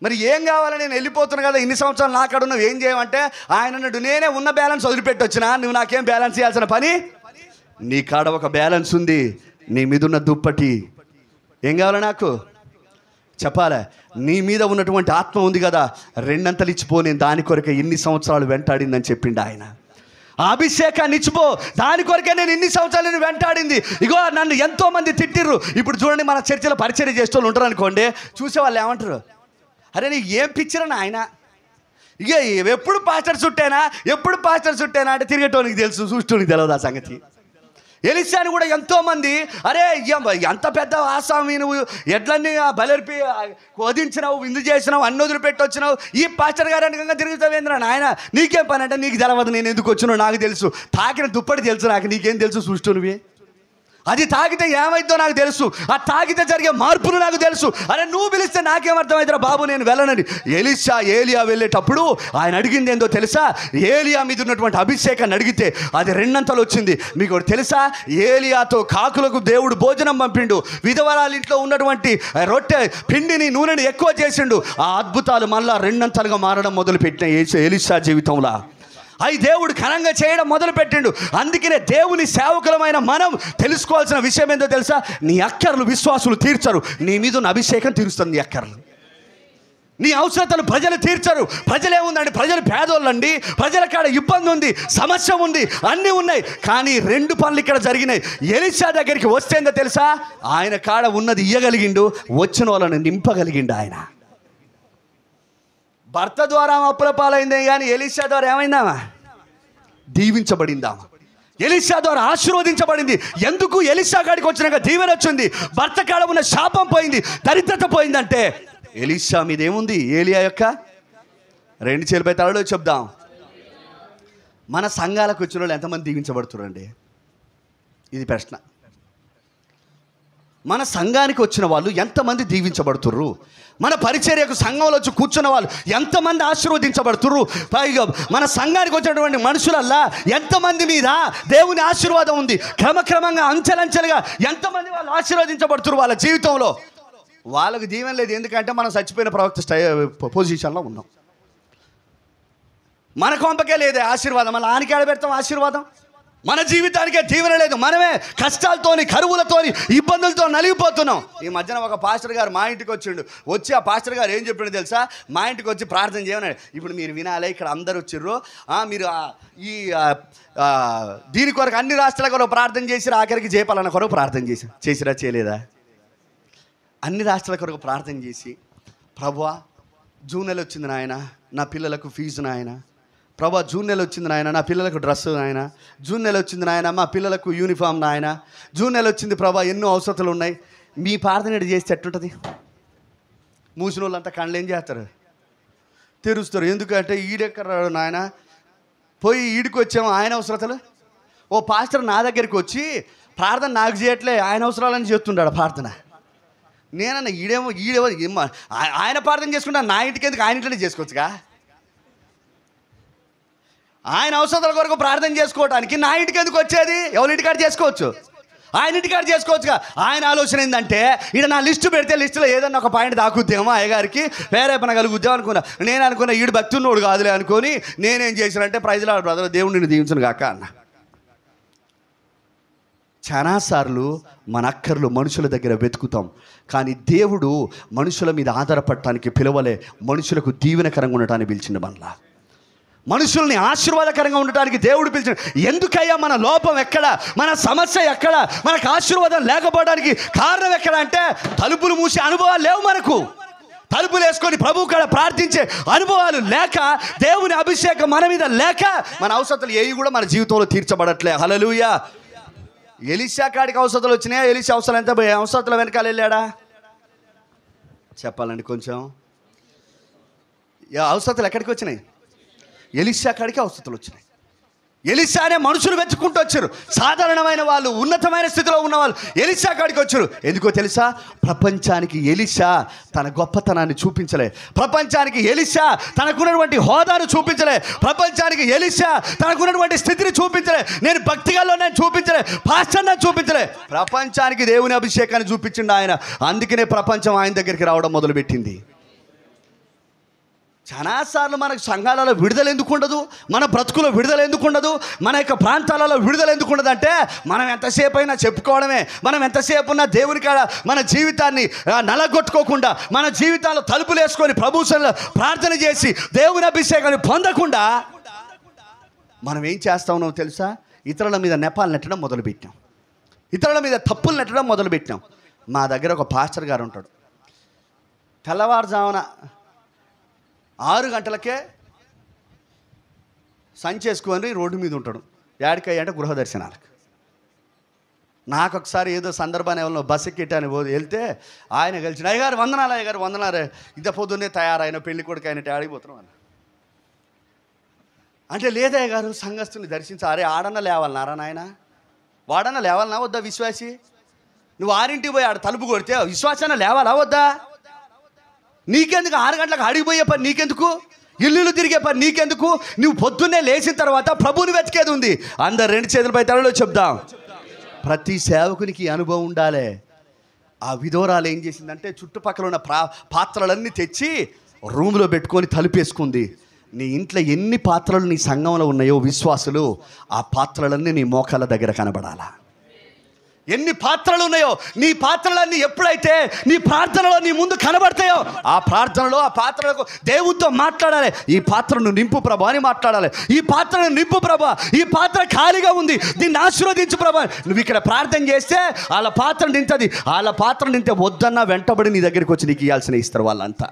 మరి ఏం కావాలని నేను వెళ్ళిపోతున్నా కదా ఇన్ని సంవత్సరాలు నాకాడు నువ్వు ఏం చేయమంటే ఆయన నన్ను నేనే ఉన్న బ్యాలెన్స్ వచ్చిన నువ్వు నాకేం బ్యాలెన్స్ చేయాల్సిన పని నీ కాడ ఒక బ్యాలెన్స్ ఉంది నీ మీద ఉన్న దుప్పటి ఏం కావాలి నాకు చెప్పాలే నీ మీద ఉన్నటువంటి ఆత్మ ఉంది కదా రెండంతలు ఇచ్చిపో నేను దాని కొరకే ఇన్ని సంవత్సరాలు వెంటాడిందని చెప్పిండు ఆయన అభిషేకాన్ని ఇచ్చిపో దాని కొరకే నేను ఇన్ని సంవత్సరాలు నేను వెంటాడింది ఇగో నన్ను ఎంతోమంది తిట్టిర్రు ఇప్పుడు చూడండి మన చర్చలో పరిచయం చేస్తూ ఉంటారు అనుకోండి చూసే వాళ్ళు ఏమంటారు అరే నీకు ఏం పిక్చర్ ఆయన ఇక ఎప్పుడు పాస్టర్ చుట్టేనా ఎప్పుడు పాస్టర్ చుట్టేనా అంటే తిరిగేటోనికి తెలుసు చూసేటోనికి తెలియదు ఆ సంగతి ఎలిసాని కూడా ఎంతోమంది అరే ఎంత పెద్ద ఆసామి నువ్వు ఎడ్లన్నీ బలర్పి వధించినావు విందు చేసినావు అన్ని వచ్చినావు ఈ పాస్టర్ గారు అనుకంగా తిరుగుతావేంద్ర నాయన నీకేం పని అంటే నీకు తెలవదు నేను ఎందుకు వచ్చినావు నాకు తెలుసు తాకిన దుప్పటి తెలుసు నాకు నీకేం తెలుసు సృష్టి అది తాగితే ఏమైందో నాకు తెలుసు ఆ తాగితే జరిగే మార్పులు నాకు తెలుసు అరే నువ్వు పిలిస్తే నాకేమర్థమవుతారా బాబు నేను వెళ్ళనని ఎలిసా ఏలియా వెళ్ళేటప్పుడు ఆయన అడిగింది ఏందో తెలుసా ఏలియా మీద ఉన్నటువంటి అభిషేకాన్ని అడిగితే అది రెండంతలు వచ్చింది మీకు తెలుసా ఏలియాతో కాకులకు దేవుడు భోజనం పంపిండు విధవరాలు ఇంట్లో ఉన్నటువంటి రొట్టె పిండిని నూనెని ఎక్కువ చేసిండు ఆ అద్భుతాలు మళ్ళా రెండంతలుగా మారడం మొదలుపెట్టిన ఏలిసా జీవితంలో అవి దేవుడు ఘనంగా చేయడం మొదలు పెట్టిండు అందుకనే దేవుని సేవకులమైన మనం తెలుసుకోవాల్సిన విషయం ఏందో తెలుసా నీ అక్కర్లు విశ్వాసులు తీర్చరు నీ మీద ఉన్న అభిషేకం తీరుస్తుంది నీ అక్కర్లు నీ అవసరతలు ప్రజలు తీర్చరు ప్రజలేముందండి ప్రజలు పేదోళ్ళండి ప్రజల కాడ ఇబ్బంది ఉంది సమస్య ఉంది అన్నీ ఉన్నాయి కానీ రెండు పనులు ఇక్కడ జరిగినాయి ఎలిసా దగ్గరికి వస్తేందో తెలుసా ఆయన కాడ ఉన్నది ఇయ్యగలిగిండు వచ్చిన వాళ్ళని నింపగలిగిండు ఆయన భర్త ద్వారా అప్పుల పాలైందే కానీ ఎలిషా ద్వారా ఏమైందామా దీవించబడిందామా ఎలిషా ద్వారా ఆశీర్వదించబడింది ఎందుకు ఎలిషా కాడికి వచ్చినాక దీవెన వచ్చింది భర్త కాడ ఉన్న శాపం పోయింది దరిద్రత పోయిందంటే ఎలిషా మీద ఏముంది ఏలియా యొక్క రెండు చేలిపై తలలో చెప్దాం మన సంఘాలకు వచ్చిన వాళ్ళు ఎంతమంది దీవించబడుతున్నారండి ఇది ప్రశ్న మన సంఘానికి వచ్చిన వాళ్ళు ఎంతమంది దీవించబడుతుర్రు మన పరిచర్యకు సంఘంలో వచ్చి కూర్చున్న వాళ్ళు ఎంతమంది ఆశీర్వదించబడుతుర్రు పైగా మన సంఘానికి వచ్చినటువంటి మనుషులల్లా ఎంతమంది మీద దేవుని ఆశీర్వాదం ఉంది క్రమక్రమంగా అంచెలంచెలుగా ఎంతమంది వాళ్ళు ఆశీర్వదించబడుతురు వాళ్ళ జీవితంలో వాళ్ళకు దీవెన లేదు ఎందుకంటే మనం చచ్చిపోయిన ప్రవక్త స్టై పొజిషన్లో ఉన్నాం మన కొంపకే లేదే ఆశీర్వాదం మళ్ళీ ఆనికి ఆడబెడతాం ఆశీర్వాదం మన జీవితానికే తీవ్ర లేదు మనమే కష్టాలతోని కరువులతోని ఇబ్బందులతో నలిగిపోతున్నాం ఈ మధ్యన ఒక పాస్టర్ గారు మా ఇంటికి వచ్చిండు వచ్చి ఆ పాస్టర్ గారు ఏం చెప్పాడు తెలుసా మా ఇంటికి వచ్చి ప్రార్థన చేయమన్నాడు ఇప్పుడు మీరు వినాలి ఇక్కడ అందరు వచ్చిర్రు మీరు ఈ దీని కొరకు అన్ని రాష్ట్రాల కొరకు ప్రార్థన చేసిరు ఆఖరికి చేపాలన్న కొరకు ప్రార్థన చేసి చేసిరా చేయలేదా అన్ని రాష్ట్రాల కొరకు ప్రార్థన చేసి ప్రభువా జూన్ నెల వచ్చింది నాయన నా పిల్లలకు ఫీజు నాయన ప్రభా జూన్ నెల వచ్చింది నాయన నా పిల్లలకు డ్రెస్ నాయన జూన్ నెల వచ్చింది నాయన మా పిల్లలకు యూనిఫామ్ నాయన జూన్ నెల వచ్చింది ప్రభా ఎన్నో అవసరతలు ఉన్నాయి మీ ఇటు చేస్తే ఎట్టుంటుంది మూసిన వాళ్ళంతా కళ్ళు ఏం చేస్తారు తెరుస్తారు ఎందుకంటే ఈడెక్కరాడు నాయన పోయి ఈడికి వచ్చాము ఆయన అవసరతలు ఓ పాస్టర్ నా దగ్గరికి వచ్చి ప్రార్థన నాకు చేయట్లే ఆయన అవసరాలని చేస్తుంటాడు ప్రార్థన నేనన్నా ఈడేమో ఈడేమో ఆయన ప్రార్థన చేసుకుంటా నా ఇంటికి ఎందుకు ఆయన ఇంట్లోనే చేసుకోవచ్చుగా ఆయన అవసరాల కొరకు ప్రార్థన చేసుకోవడానికి నా ఇంటికి ఎందుకు వచ్చేది ఎవరి ఇంటికాడ చేసుకోవచ్చు ఆయన ఇంటికాడ చేసుకోవచ్చుగా ఆయన ఆలోచన ఏంటంటే ఇక్కడ నా లిస్టు పెడితే లిస్టులో ఏదన్నా ఒక పాయింట్ దాకుద్దేమో అయ్యగారికి వేరే పని కలుగుద్దాం అనుకున్నా నేను అనుకున్న ఈడు భక్తున్నోడు కాదులే అనుకొని నేనేం చేశానంటే ప్రజల బ్రదర్ దేవుడిని దీవించను కాక అన్న చాలాసార్లు మన అక్కర్లు మనుషుల దగ్గర వెతుకుతాం కానీ దేవుడు మనుషుల మీద ఆధారపడటానికి పిలవలే మనుషులకు దీవెనకరంగా ఉండటాన్ని పిలిచిన మనలా మనుషుల్ని ఆశీర్వాదకరంగా ఉండటానికి దేవుడు పిలిచిన ఎందుకయ్యా మన లోపం ఎక్కడ మన సమస్య ఎక్కడ మనకు ఆశీర్వాదం లేకపోవడానికి కారణం ఎక్కడ అంటే తలుపులు మూసే అనుభవాలు లేవు మనకు తలుపులు వేసుకొని ప్రభు కాడ ప్రార్థించే అనుభవాలు లేక దేవుని అభిషేకం మన మీద లేక మన అవసరాలు ఏవి కూడా మన జీవితంలో తీర్చబడట్లే హలలుయ ఎలిషా కాడికి అవసరాలు వచ్చినాయా ఎలిసి అవసరాలు ఎంత అవసరాల వెనకాల వెళ్ళాడా చెప్పాలండి కొంచెం అవసరాలు ఎక్కడికి వచ్చినాయి ఎలిషా కాడికి అవస్థలు వచ్చినాయి ఎలిషా అనే మనుషులు వెతుక్కుంటూ వచ్చారు సాధారణమైన వాళ్ళు ఉన్నతమైన స్థితిలో ఉన్నవాళ్ళు వాళ్ళు ఎలిషా కాడికి వచ్చారు ఎందుకో తెలుసా ప్రపంచానికి ఎలిషా తన గొప్పతనాన్ని చూపించలే ప్రపంచానికి ఎలిషా తనకున్నటువంటి హోదాను చూపించలే ప్రపంచానికి ఎలిషా తనకున్నటువంటి స్థితిని చూపించలే నేను భక్తిగాల్లో నేను చూపించలే పాస్టర్ చూపించలే ప్రపంచానికి దేవుని అభిషేకాన్ని చూపించిండు ఆయన అందుకనే ప్రపంచం ఆయన దగ్గరికి రావడం మొదలుపెట్టింది చాలాసార్లు మనకు సంఘాలలో విడుదల ఎందుకు ఉండదు మన బ్రతుకులో విడుదల ఎందుకు ఉండదు మన యొక్క ప్రాంతాలలో విడుదల ఎందుకు ఉండదు అంటే మనం ఎంతసేపు అయినా చెప్పుకోవడమే మనం ఎంతసేపు ఉన్నా దేవుని కాడ మన జీవితాన్ని నలగొట్టుకోకుండా మన జీవితాల్లో తలుపులు వేసుకొని ప్రభుత్వంలో ప్రార్థన చేసి దేవుని అభిషేకాన్ని పొందకుండా మనం ఏం చేస్తా తెలుసా ఇతరుల మీద నెపాలు నెట్టడం మొదలుపెట్టాం ఇతరుల మీద తప్పులు నెట్టడం మొదలుపెట్టాం మా దగ్గర ఒక పాస్టర్ గారు ఉంటాడు తెల్లవారుజామున ఆరు గంటలకే సంచేసుకొని రోడ్డు మీద ఉంటాడు ఏడికయ్యంటే గృహ దర్శనాలకు నాకు ఒకసారి ఏదో సందర్భాన్ని ఎవరినో బస్సు ఎక్కిటాని పోదు వెళ్తే ఆయన కలిసి అయ్యగారు వందనాలు అయ్యగారు వందనాలే ఇంత పొద్దున్నే తయారైన పెళ్లి కొడుకు ఆయన ఆడిపోతున్నాం అన్న అంటే లేదయ్య గారు సంఘస్థుని దర్శించారే ఆడన్న లేవాలన్నారా నాయన వాడన్న లేవాలన్నా వద్దా విశ్వాసి నువ్వు ఆరింటికి పోయి ఆడ తలుపు కొడితే విశ్వాసన లేవాలా వద్దా నీకెందుకు ఆరు గంటలకు అడిగిపోయే పని నీకెందుకు ఇల్లులు తిరిగే పని నీకెందుకు నువ్వు పొద్దున్నే లేచిన తర్వాత ప్రభువుని వెతికేది ఉంది అందరు రెండు చేతులపై తలలో చెప్దాం ప్రతి సేవకునికి అనుభవం ఉండాలి ఆ విధోరాలు ఏం చేసిందంటే చుట్టుపక్కల ఉన్న ప్రా పాత్రలన్నీ తెచ్చి రూమ్లో పెట్టుకొని తలుపేసుకుంది నీ ఇంట్లో ఎన్ని పాత్రలు నీ సంఘంలో ఉన్నాయో విశ్వాసులు ఆ పాత్రలన్నీ నీ మోకాల దగ్గర కనబడాలా ఎన్ని పాత్రలు ఉన్నాయో నీ పాత్రలన్నీ ఎప్పుడైతే నీ ప్రార్థనలో నీ ముందు కనబడతాయో ఆ ప్రార్థనలో ఆ పాత్రలకు దేవుడితో మాట్లాడాలి ఈ పాత్రను నింపు ప్రభా అని మాట్లాడాలి ఈ పాత్రను నింపు ప్రభా ఈ పాత్ర ఖాళీగా ఉంది దీన్ని ఆశీర్వదించు ప్రభా నువ్వు ఇక్కడ ప్రార్థన చేస్తే వాళ్ళ పాత్ర నింతది వాళ్ళ పాత్ర నింతే వద్దన్న వెంటబడి నీ దగ్గరికి వచ్చి నీకు ఇవ్వాల్సిన ఇస్తారు వాళ్ళంతా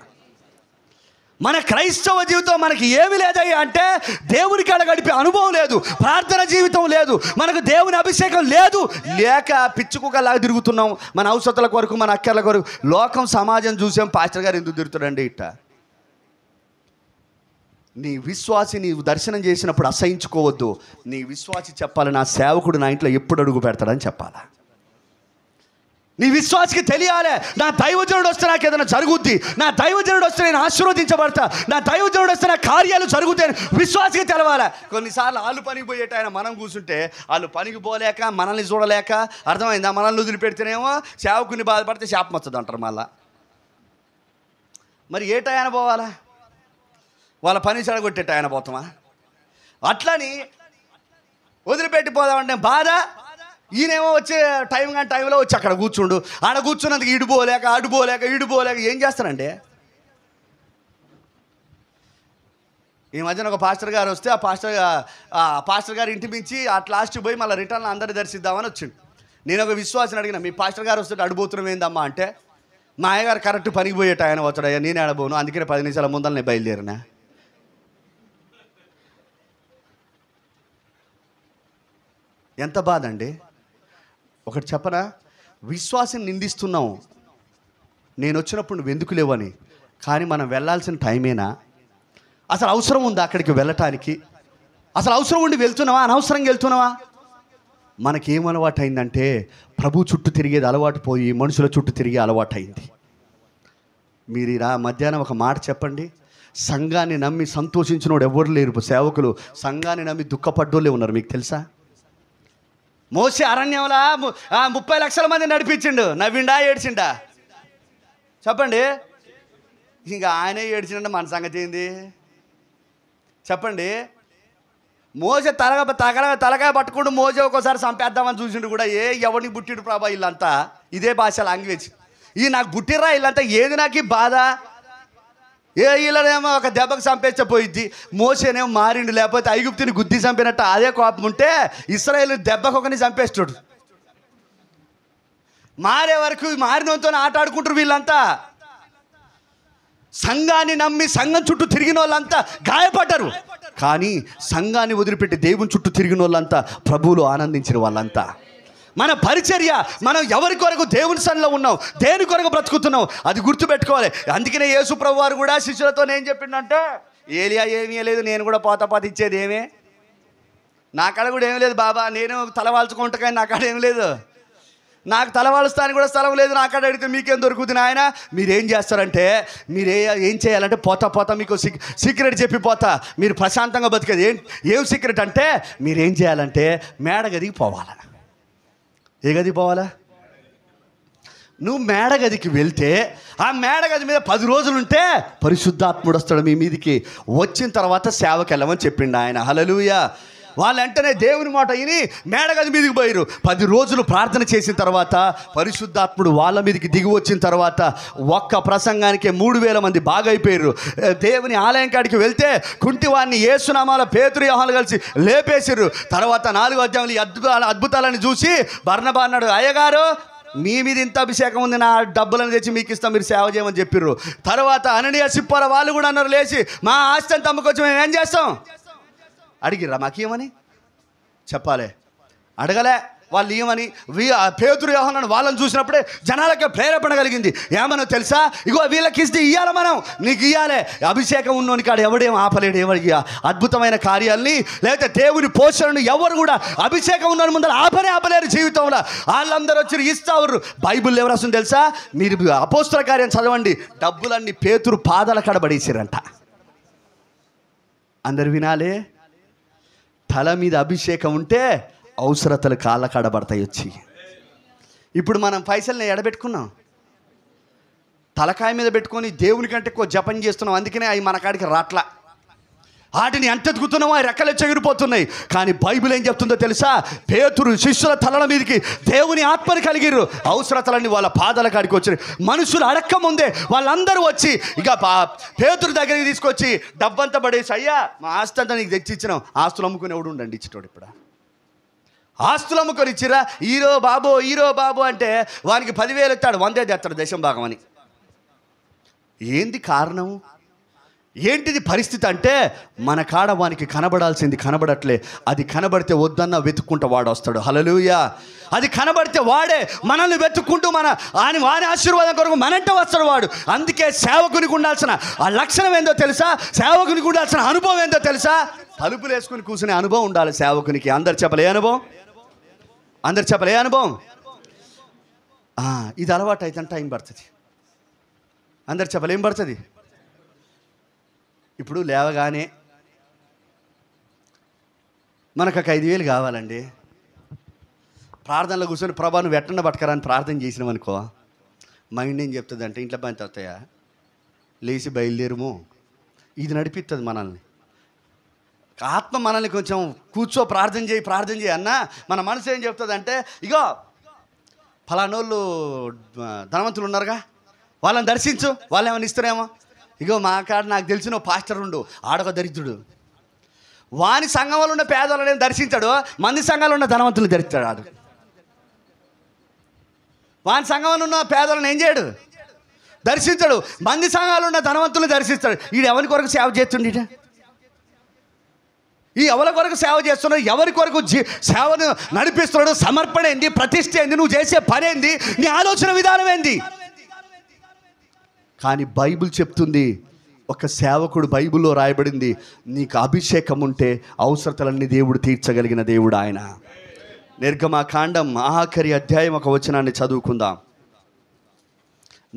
మన క్రైస్తవ జీవితం మనకి ఏమి లేదయ్యా అంటే దేవునికి అలా గడిపే అనుభవం లేదు ప్రార్థన జీవితం లేదు మనకు దేవుని అభిషేకం లేదు లేక పిచ్చుకోగలాగా తిరుగుతున్నాం మన ఔషధాల కొరకు మన అక్కర్ల కొరకు లోకం సమాజం చూసాం పాస్టర్ గారు ఎందుకు తిరుగుతాడండి ఇట్ట నీ విశ్వాసి నీవు దర్శనం చేసినప్పుడు అసహించుకోవద్దు నీ విశ్వాసి చెప్పాలి నా సేవకుడు నా ఇంట్లో ఎప్పుడు అడుగు పెడతాడని చెప్పాలా నీ విశ్వాసకి తెలియాలి నా దైవజనుడు వస్తే నాకు ఏదైనా జరుగుద్ది నా దైవజనుడు వస్తే నేను ఆశీర్వదించబడతా నా దైవజనుడు వస్తే నా కార్యాలు జరుగుతాయని విశ్వాసకి తెలవాలి కొన్నిసార్లు వాళ్ళు పనికి పోయేట ఆయన మనం కూర్చుంటే వాళ్ళు పనికి పోలేక మనల్ని చూడలేక అర్థమైందా మనల్ని వదిలిపెడితేనేమో సేవకుని బాధపడితే శాపం వస్తుంది అంటారు మళ్ళా మరి ఏ టయాన పోవాలా వాళ్ళ పని చెడగొట్టే టయాన పోతామా అట్లని వదిలిపెట్టిపోదామంటే బాధ ఈయనేమో వచ్చే టైం కానీ టైంలో వచ్చి అక్కడ కూర్చుండు ఆడ కూర్చున్నందుకు ఇడిపోలేక అడిపోలేక ఇడిపోలేక ఏం చేస్తానండి ఈ మధ్యన ఒక పాస్టర్ గారు వస్తే ఆ పాస్టర్ ఆ పాస్టర్ గారు ఇంటి మించి అట్ లాస్ట్ పోయి మళ్ళీ రిటర్న్ అందరిని దర్శిద్దామని వచ్చిండు నేను ఒక విశ్వాసం అడిగిన మీ పాస్టర్ గారు వస్తే అడిపోతున్నాం ఏందమ్మా అంటే మా అయ్యగారు కరెక్ట్ పనికి పోయేట ఆయన వచ్చాడయ్యా నేనే అడబోను అందుకే పది నిమిషాల ముందర నేను బయలుదేరినా ఎంత బాధ అండి ఒకటి చెప్పరా విశ్వాసం నిందిస్తున్నాం నేను వచ్చినప్పుడు నువ్వు ఎందుకు లేవని కానీ మనం వెళ్ళాల్సిన టైమేనా అసలు అవసరం ఉందా అక్కడికి వెళ్ళటానికి అసలు అవసరం ఉండి వెళ్తున్నావా అనవసరంగా వెళ్తున్నావా మనకేం అలవాటు అయిందంటే ప్రభు చుట్టూ తిరిగేది అలవాటు పోయి మనుషుల చుట్టూ తిరిగే అలవాటు అయింది మీరు రా మధ్యాహ్నం ఒక మాట చెప్పండి సంఘాన్ని నమ్మి సంతోషించినోడు ఎవరు లేరు సేవకులు సంఘాన్ని నమ్మి దుఃఖపడ్డోళ్ళే ఉన్నారు మీకు తెలుసా మోసి అరణ్యంలా ముప్పై లక్షల మంది నడిపించిండు నవ్విండా ఏడ్చిండా చెప్పండి ఇంకా ఆయనే ఏడ్చిండ మన సంగతి ఏంది చెప్పండి మోజ తలగ తగల తలకాయ పట్టుకుంటూ మోజ ఒక్కోసారి చంపేద్దామని చూసిండు కూడా ఏ ఎవరిని బుట్టిడు ప్రభా ఇల్లంతా ఇదే భాష లాంగ్వేజ్ ఈ నాకు పుట్టిర్రా ఇల్లంతా ఏది నాకు బాధ ఏ వీళ్ళనేమో ఒక దెబ్బకు చంపేస్తే పోయిద్ది మోసేనేమో మారిండు లేకపోతే ఐగుప్తిని గుద్ది చంపినట్టు అదే కోపం ఉంటే ఇస్రాయేల్ దెబ్బకొకని చంపేస్తాడు మారే వరకు మారినంతో ఆట ఆడుకుంటారు వీళ్ళంతా సంఘాన్ని నమ్మి సంఘం చుట్టూ తిరిగిన వాళ్ళంతా గాయపడ్డారు కానీ సంఘాన్ని వదిలిపెట్టి దేవుని చుట్టూ తిరిగిన వాళ్ళంతా ప్రభువులు ఆనందించిన వాళ్ళంతా మన పరిచర్య మనం ఎవరి కొరకు దేవుని సన్నిలో ఉన్నాం దేని కొరకు బ్రతుకుతున్నాం అది గుర్తుపెట్టుకోవాలి అందుకనే ప్రభు వారు కూడా శిష్యులతో నేను చెప్పిండంటే ఏలియా ఏమీ లేదు నేను కూడా పోత పాత ఇచ్చేది ఏమే నా కాడ కూడా ఏమీ లేదు బాబా నేను తలవాల్చుకుంటా కానీ నా కాడ ఏం లేదు నాకు తలవాల్స్తానికి కూడా స్థలం లేదు నా కాడ అడిగితే మీకేం దొరుకుతుంది నాయన మీరేం చేస్తారంటే మీరే ఏం చేయాలంటే పోతా పోతా మీకు సీక్రెట్ చెప్పిపోతా మీరు ప్రశాంతంగా బతికేది ఏం ఏం సీక్రెట్ అంటే మీరేం చేయాలంటే మేడ గదిగి పోవాలని ఏ గది పోవాలా నువ్వు మేడగదికి వెళ్తే ఆ మేడగది మీద పది రోజులుంటే పరిశుద్ధాత్ముడు వస్తాడు మీ మీదికి వచ్చిన తర్వాత సేవకి వెళ్ళమని చెప్పిండు ఆయన హలలుయా వాళ్ళు వెంటనే దేవుని మాట విని మేడగది మీదకి పోయారు పది రోజులు ప్రార్థన చేసిన తర్వాత పరిశుద్ధాత్ముడు వాళ్ళ మీదకి దిగి వచ్చిన తర్వాత ఒక్క ప్రసంగానికి మూడు వేల మంది బాగైపోయారు దేవుని ఆలయం కాడికి వెళ్తే కుంటివాడిని ఏసునామాల పేతురు యోహాలు కలిసి లేపేశారు తర్వాత నాలుగు అధ్యాయులు అద్భుతాల అద్భుతాలను చూసి భర్ణబాన్నాడు అయ్యగారు మీ మీద ఇంత అభిషేకం ఉంది నా డబ్బులను తెచ్చి మీకు ఇస్తాం మీరు సేవ చేయమని చెప్పిర్రు తర్వాత అననీయ సిప్పార వాళ్ళు కూడా అన్నారు లేచి మా ఆస్తి తమ్ముకొచ్చి అమ్ముకొచ్చి మేము ఏం చేస్తాం అడిగిరా మాకేమని చెప్పాలి అడగలే వాళ్ళు ఏమని వీ పేతురు వ్యవహారాన్ని వాళ్ళని చూసినప్పుడే జనాలకి ప్రేరేపణ కలిగింది ఏమనో తెలుసా ఇగో వీళ్ళకి ఇస్తే ఇయ్యాలి మనం నీకు ఇవ్వాలి అభిషేకం ఉన్నోని కాడ ఎవడేం ఆపలేడు ఎవరికి అద్భుతమైన కార్యాలని లేకపోతే దేవుని పోషణను ఎవరు కూడా అభిషేకం ఉన్నోని ముందర ఆపనే ఆపలేరు జీవితంలో వాళ్ళందరూ వచ్చి ఉరు బైబుల్ ఎవరు తెలుసా మీరు అపోస్తుల కార్యం చదవండి డబ్బులన్నీ పేతురు పాదాల కడబడేసారంట అందరు వినాలే తల మీద అభిషేకం ఉంటే అవసరతలు కాళ్ళ కడబడతాయి వచ్చి ఇప్పుడు మనం పైసల్ని ఎడబెట్టుకున్నాం తలకాయ మీద పెట్టుకొని దేవుని కంటే ఎక్కువ జపం చేస్తున్నాం అందుకనే అవి మన కాడికి రాట్లా వాటిని ఎంతెతుకుతున్నామో ఆ రెక్కలు చెగిరిపోతున్నాయి కానీ బైబిల్ ఏం చెప్తుందో తెలుసా పేతురు శిష్యుల తలల మీదకి దేవుని ఆత్మని కలిగిర్రు అవసరతలన్నీ వాళ్ళ పాదల కాడికి వచ్చినాయి మనుషులు అడక్క ముందే వాళ్ళందరూ వచ్చి ఇక పేతురు దగ్గరికి తీసుకొచ్చి డబ్బంతా పడేసి అయ్యా మా ఆస్తి అంతా నీకు తెచ్చి ఇచ్చినాం ఆస్తులు ఎవడు ఉండండి ఇచ్చేటోడు ఇప్పుడు ఆస్తులు అమ్ముకొని ఇచ్చిరా హీరో బాబు హీరో బాబు అంటే వానికి పదివేలు ఎత్తాడు వందే తెస్తాడు దేశం భాగం అని ఏంది కారణం ఏంటిది పరిస్థితి అంటే మన కాడ వానికి కనబడాల్సింది కనబడట్లే అది కనబడితే వద్దన్న వెతుక్కుంటూ వాడు వస్తాడు హలలుయా అది కనబడితే వాడే మనల్ని వెతుక్కుంటూ మన ఆయన వారి ఆశీర్వాదం కొరకు మనంటే వస్తాడు వాడు అందుకే సేవకునికి ఉండాల్సిన ఆ లక్షణం ఏందో తెలుసా సేవకునికి ఉండాల్సిన అనుభవం ఏందో తెలుసా తలుపులు వేసుకుని కూర్చునే అనుభవం ఉండాలి సేవకునికి అందరు చెప్పలే అనుభవం అందరు చెప్పలే అనుభవం ఇది అలవాటు అయితే టైం పడుతుంది అందరు చెప్పలేం పడుతుంది ఇప్పుడు లేవగానే మనకు ఒక ఐదు వేలు కావాలండి ప్రార్థనలో కూర్చొని ప్రభాను నువ్వు పట్టుకరాని ప్రార్థన చేసినాం అనుకో మైండ్ ఏం చెప్తుంది అంటే ఇంట్లో పని వస్తాయా లేచి బయలుదేరుము ఇది నడిపిస్తుంది మనల్ని ఆత్మ మనల్ని కొంచెం కూర్చో ప్రార్థన చేయి ప్రార్థన చేయి అన్న మన మనసు ఏం చెప్తుంది అంటే ఇగో ఫలానోళ్ళు ధనవంతులు ఉన్నారుగా వాళ్ళని దర్శించు వాళ్ళు ఏమైనా ఇస్తారేమో ఇగో మా కాడ నాకు తెలిసిన పాస్టర్ ఉండు ఆడక దరిద్రుడు వాని సంఘంలో ఉన్న పేదలను దర్శించాడు మంది సంఘాలు ఉన్న ధనవంతులు దరిస్తాడు ఆడు వాని సంఘంలో ఉన్న పేదలను ఏం చేయడు దర్శించడు మంది సంఘాలు ఉన్న ధనవంతులు దర్శిస్తాడు ఈడు ఎవరి కొరకు సేవ చేస్తుండీ ఈ ఎవరి కొరకు సేవ చేస్తున్నాడు ఎవరి కొరకు సేవను నడిపిస్తున్నాడు సమర్పణ ఏంది ప్రతిష్ట ఏంది నువ్వు చేసే పని ఏంది నీ ఆలోచన విధానం ఏంది కానీ బైబిల్ చెప్తుంది ఒక సేవకుడు బైబిల్లో రాయబడింది నీకు అభిషేకం ఉంటే అవసరతలన్నీ దేవుడు తీర్చగలిగిన దేవుడు ఆయన నిర్గమాకాండం ఆఖరి అధ్యాయం ఒక వచనాన్ని చదువుకుందాం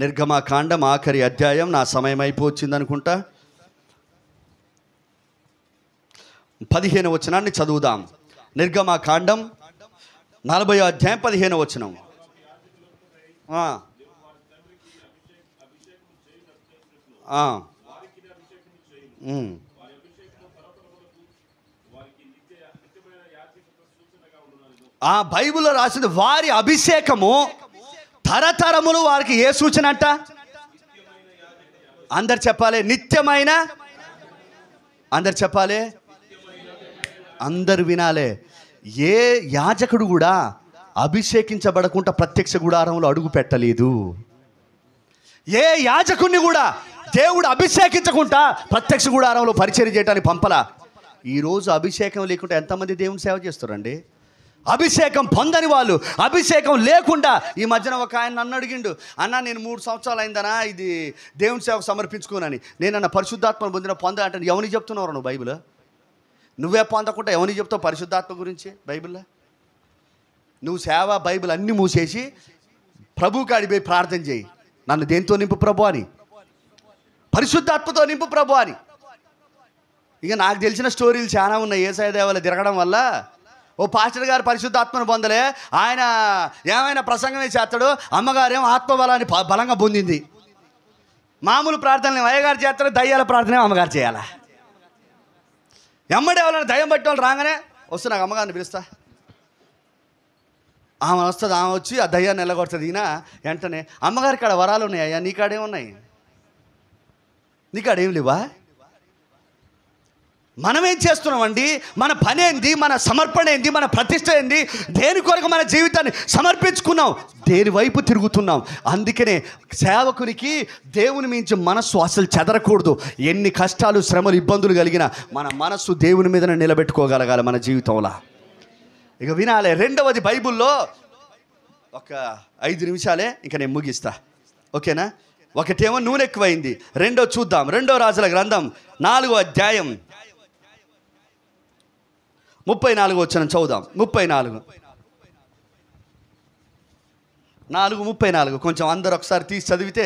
నిర్గమాకాండం ఆఖరి అధ్యాయం నా సమయం అయిపోవచ్చింది అనుకుంటా పదిహేను వచనాన్ని చదువుదాం నిర్గమాకాండం నలభై అధ్యాయం పదిహేను వచనం ఆ బైబిల్లో రాసిన వారి అభిషేకము తరతరములు వారికి ఏ సూచన అంట అందరు చెప్పాలి నిత్యమైన అందరు చెప్పాలి అందరు వినాలే ఏ యాజకుడు కూడా అభిషేకించబడకుండా ప్రత్యక్ష గుడారంలో అడుగు పెట్టలేదు ఏ యాజకుణ్ణి కూడా దేవుడు అభిషేకించకుండా ప్రత్యక్ష గుడారంలో పరిచయం చేయడానికి పంపల ఈరోజు అభిషేకం లేకుండా ఎంతమంది దేవుని సేవ చేస్తారండి అభిషేకం పొందని వాళ్ళు అభిషేకం లేకుండా ఈ మధ్యన ఒక ఆయన నన్ను అడిగిండు అన్న నేను మూడు సంవత్సరాలు అయిందనా ఇది దేవుని సేవకు సమర్పించుకోనని నేను అన్న పరిశుద్ధాత్మను పొందిన పొంద అంటే ఎవరిని చెప్తున్నావు నువ్వు బైబిల్ నువ్వే పొందకుండా ఎవరిని చెప్తావు పరిశుద్ధాత్మ గురించి బైబిల్లో నువ్వు సేవ బైబిల్ అన్నీ మూసేసి ప్రభు కాడిపోయి ప్రార్థన చేయి నన్ను దేంతో నింపు ప్రభు అని పరిశుద్ధాత్మతో నింపు ప్రభు అని ఇక నాకు తెలిసిన స్టోరీలు చాలా ఉన్నాయి ఏసఐ దేవాలయ తిరగడం వల్ల ఓ పాస్టర్ గారు పరిశుద్ధాత్మను పొందలే ఆయన ఏమైనా ప్రసంగమే చేస్తాడు అమ్మగారేమో ఆత్మబలాన్ని బలంగా పొందింది మామూలు ప్రార్థనలు అయ్యగారు చేస్తారు దయ్యాల ప్రార్థన అమ్మగారు చేయాలా ఎమ్మడే వాళ్ళని దయ్యం పట్టి వాళ్ళు రాగానే వస్తే నాకు అమ్మగారిని పిలుస్తా ఆమె వస్తుంది ఆమె వచ్చి ఆ దయ్యాన్ని నిలగొడుతుంది ఈయన వెంటనే అమ్మగారి కాడ వరాలు ఉన్నాయి అయ్యా నీ కాడే ఉన్నాయి నీకు ఏం లేవా మనమేం చేస్తున్నామండి మన పని ఏంది మన సమర్పణ ఏంది మన ప్రతిష్ట ఏంది దేని కొరకు మన జీవితాన్ని సమర్పించుకున్నాం దేని వైపు తిరుగుతున్నాం అందుకనే సేవకునికి దేవుని మించి మనస్సు అసలు చెదరకూడదు ఎన్ని కష్టాలు శ్రమలు ఇబ్బందులు కలిగినా మన మనస్సు దేవుని మీద నిలబెట్టుకోగలగాలి మన జీవితంలో ఇక వినాలే రెండవది బైబుల్లో ఒక ఐదు నిమిషాలే ఇంకా నేను ముగిస్తా ఓకేనా ఒకటేమో నూనె ఎక్కువైంది రెండో చూద్దాం రెండో రాజుల గ్రంథం నాలుగో అధ్యాయం ముప్పై నాలుగు వచ్చిన చదువుదాం ముప్పై నాలుగు నాలుగు ముప్పై నాలుగు కొంచెం అందరు ఒకసారి తీసి చదివితే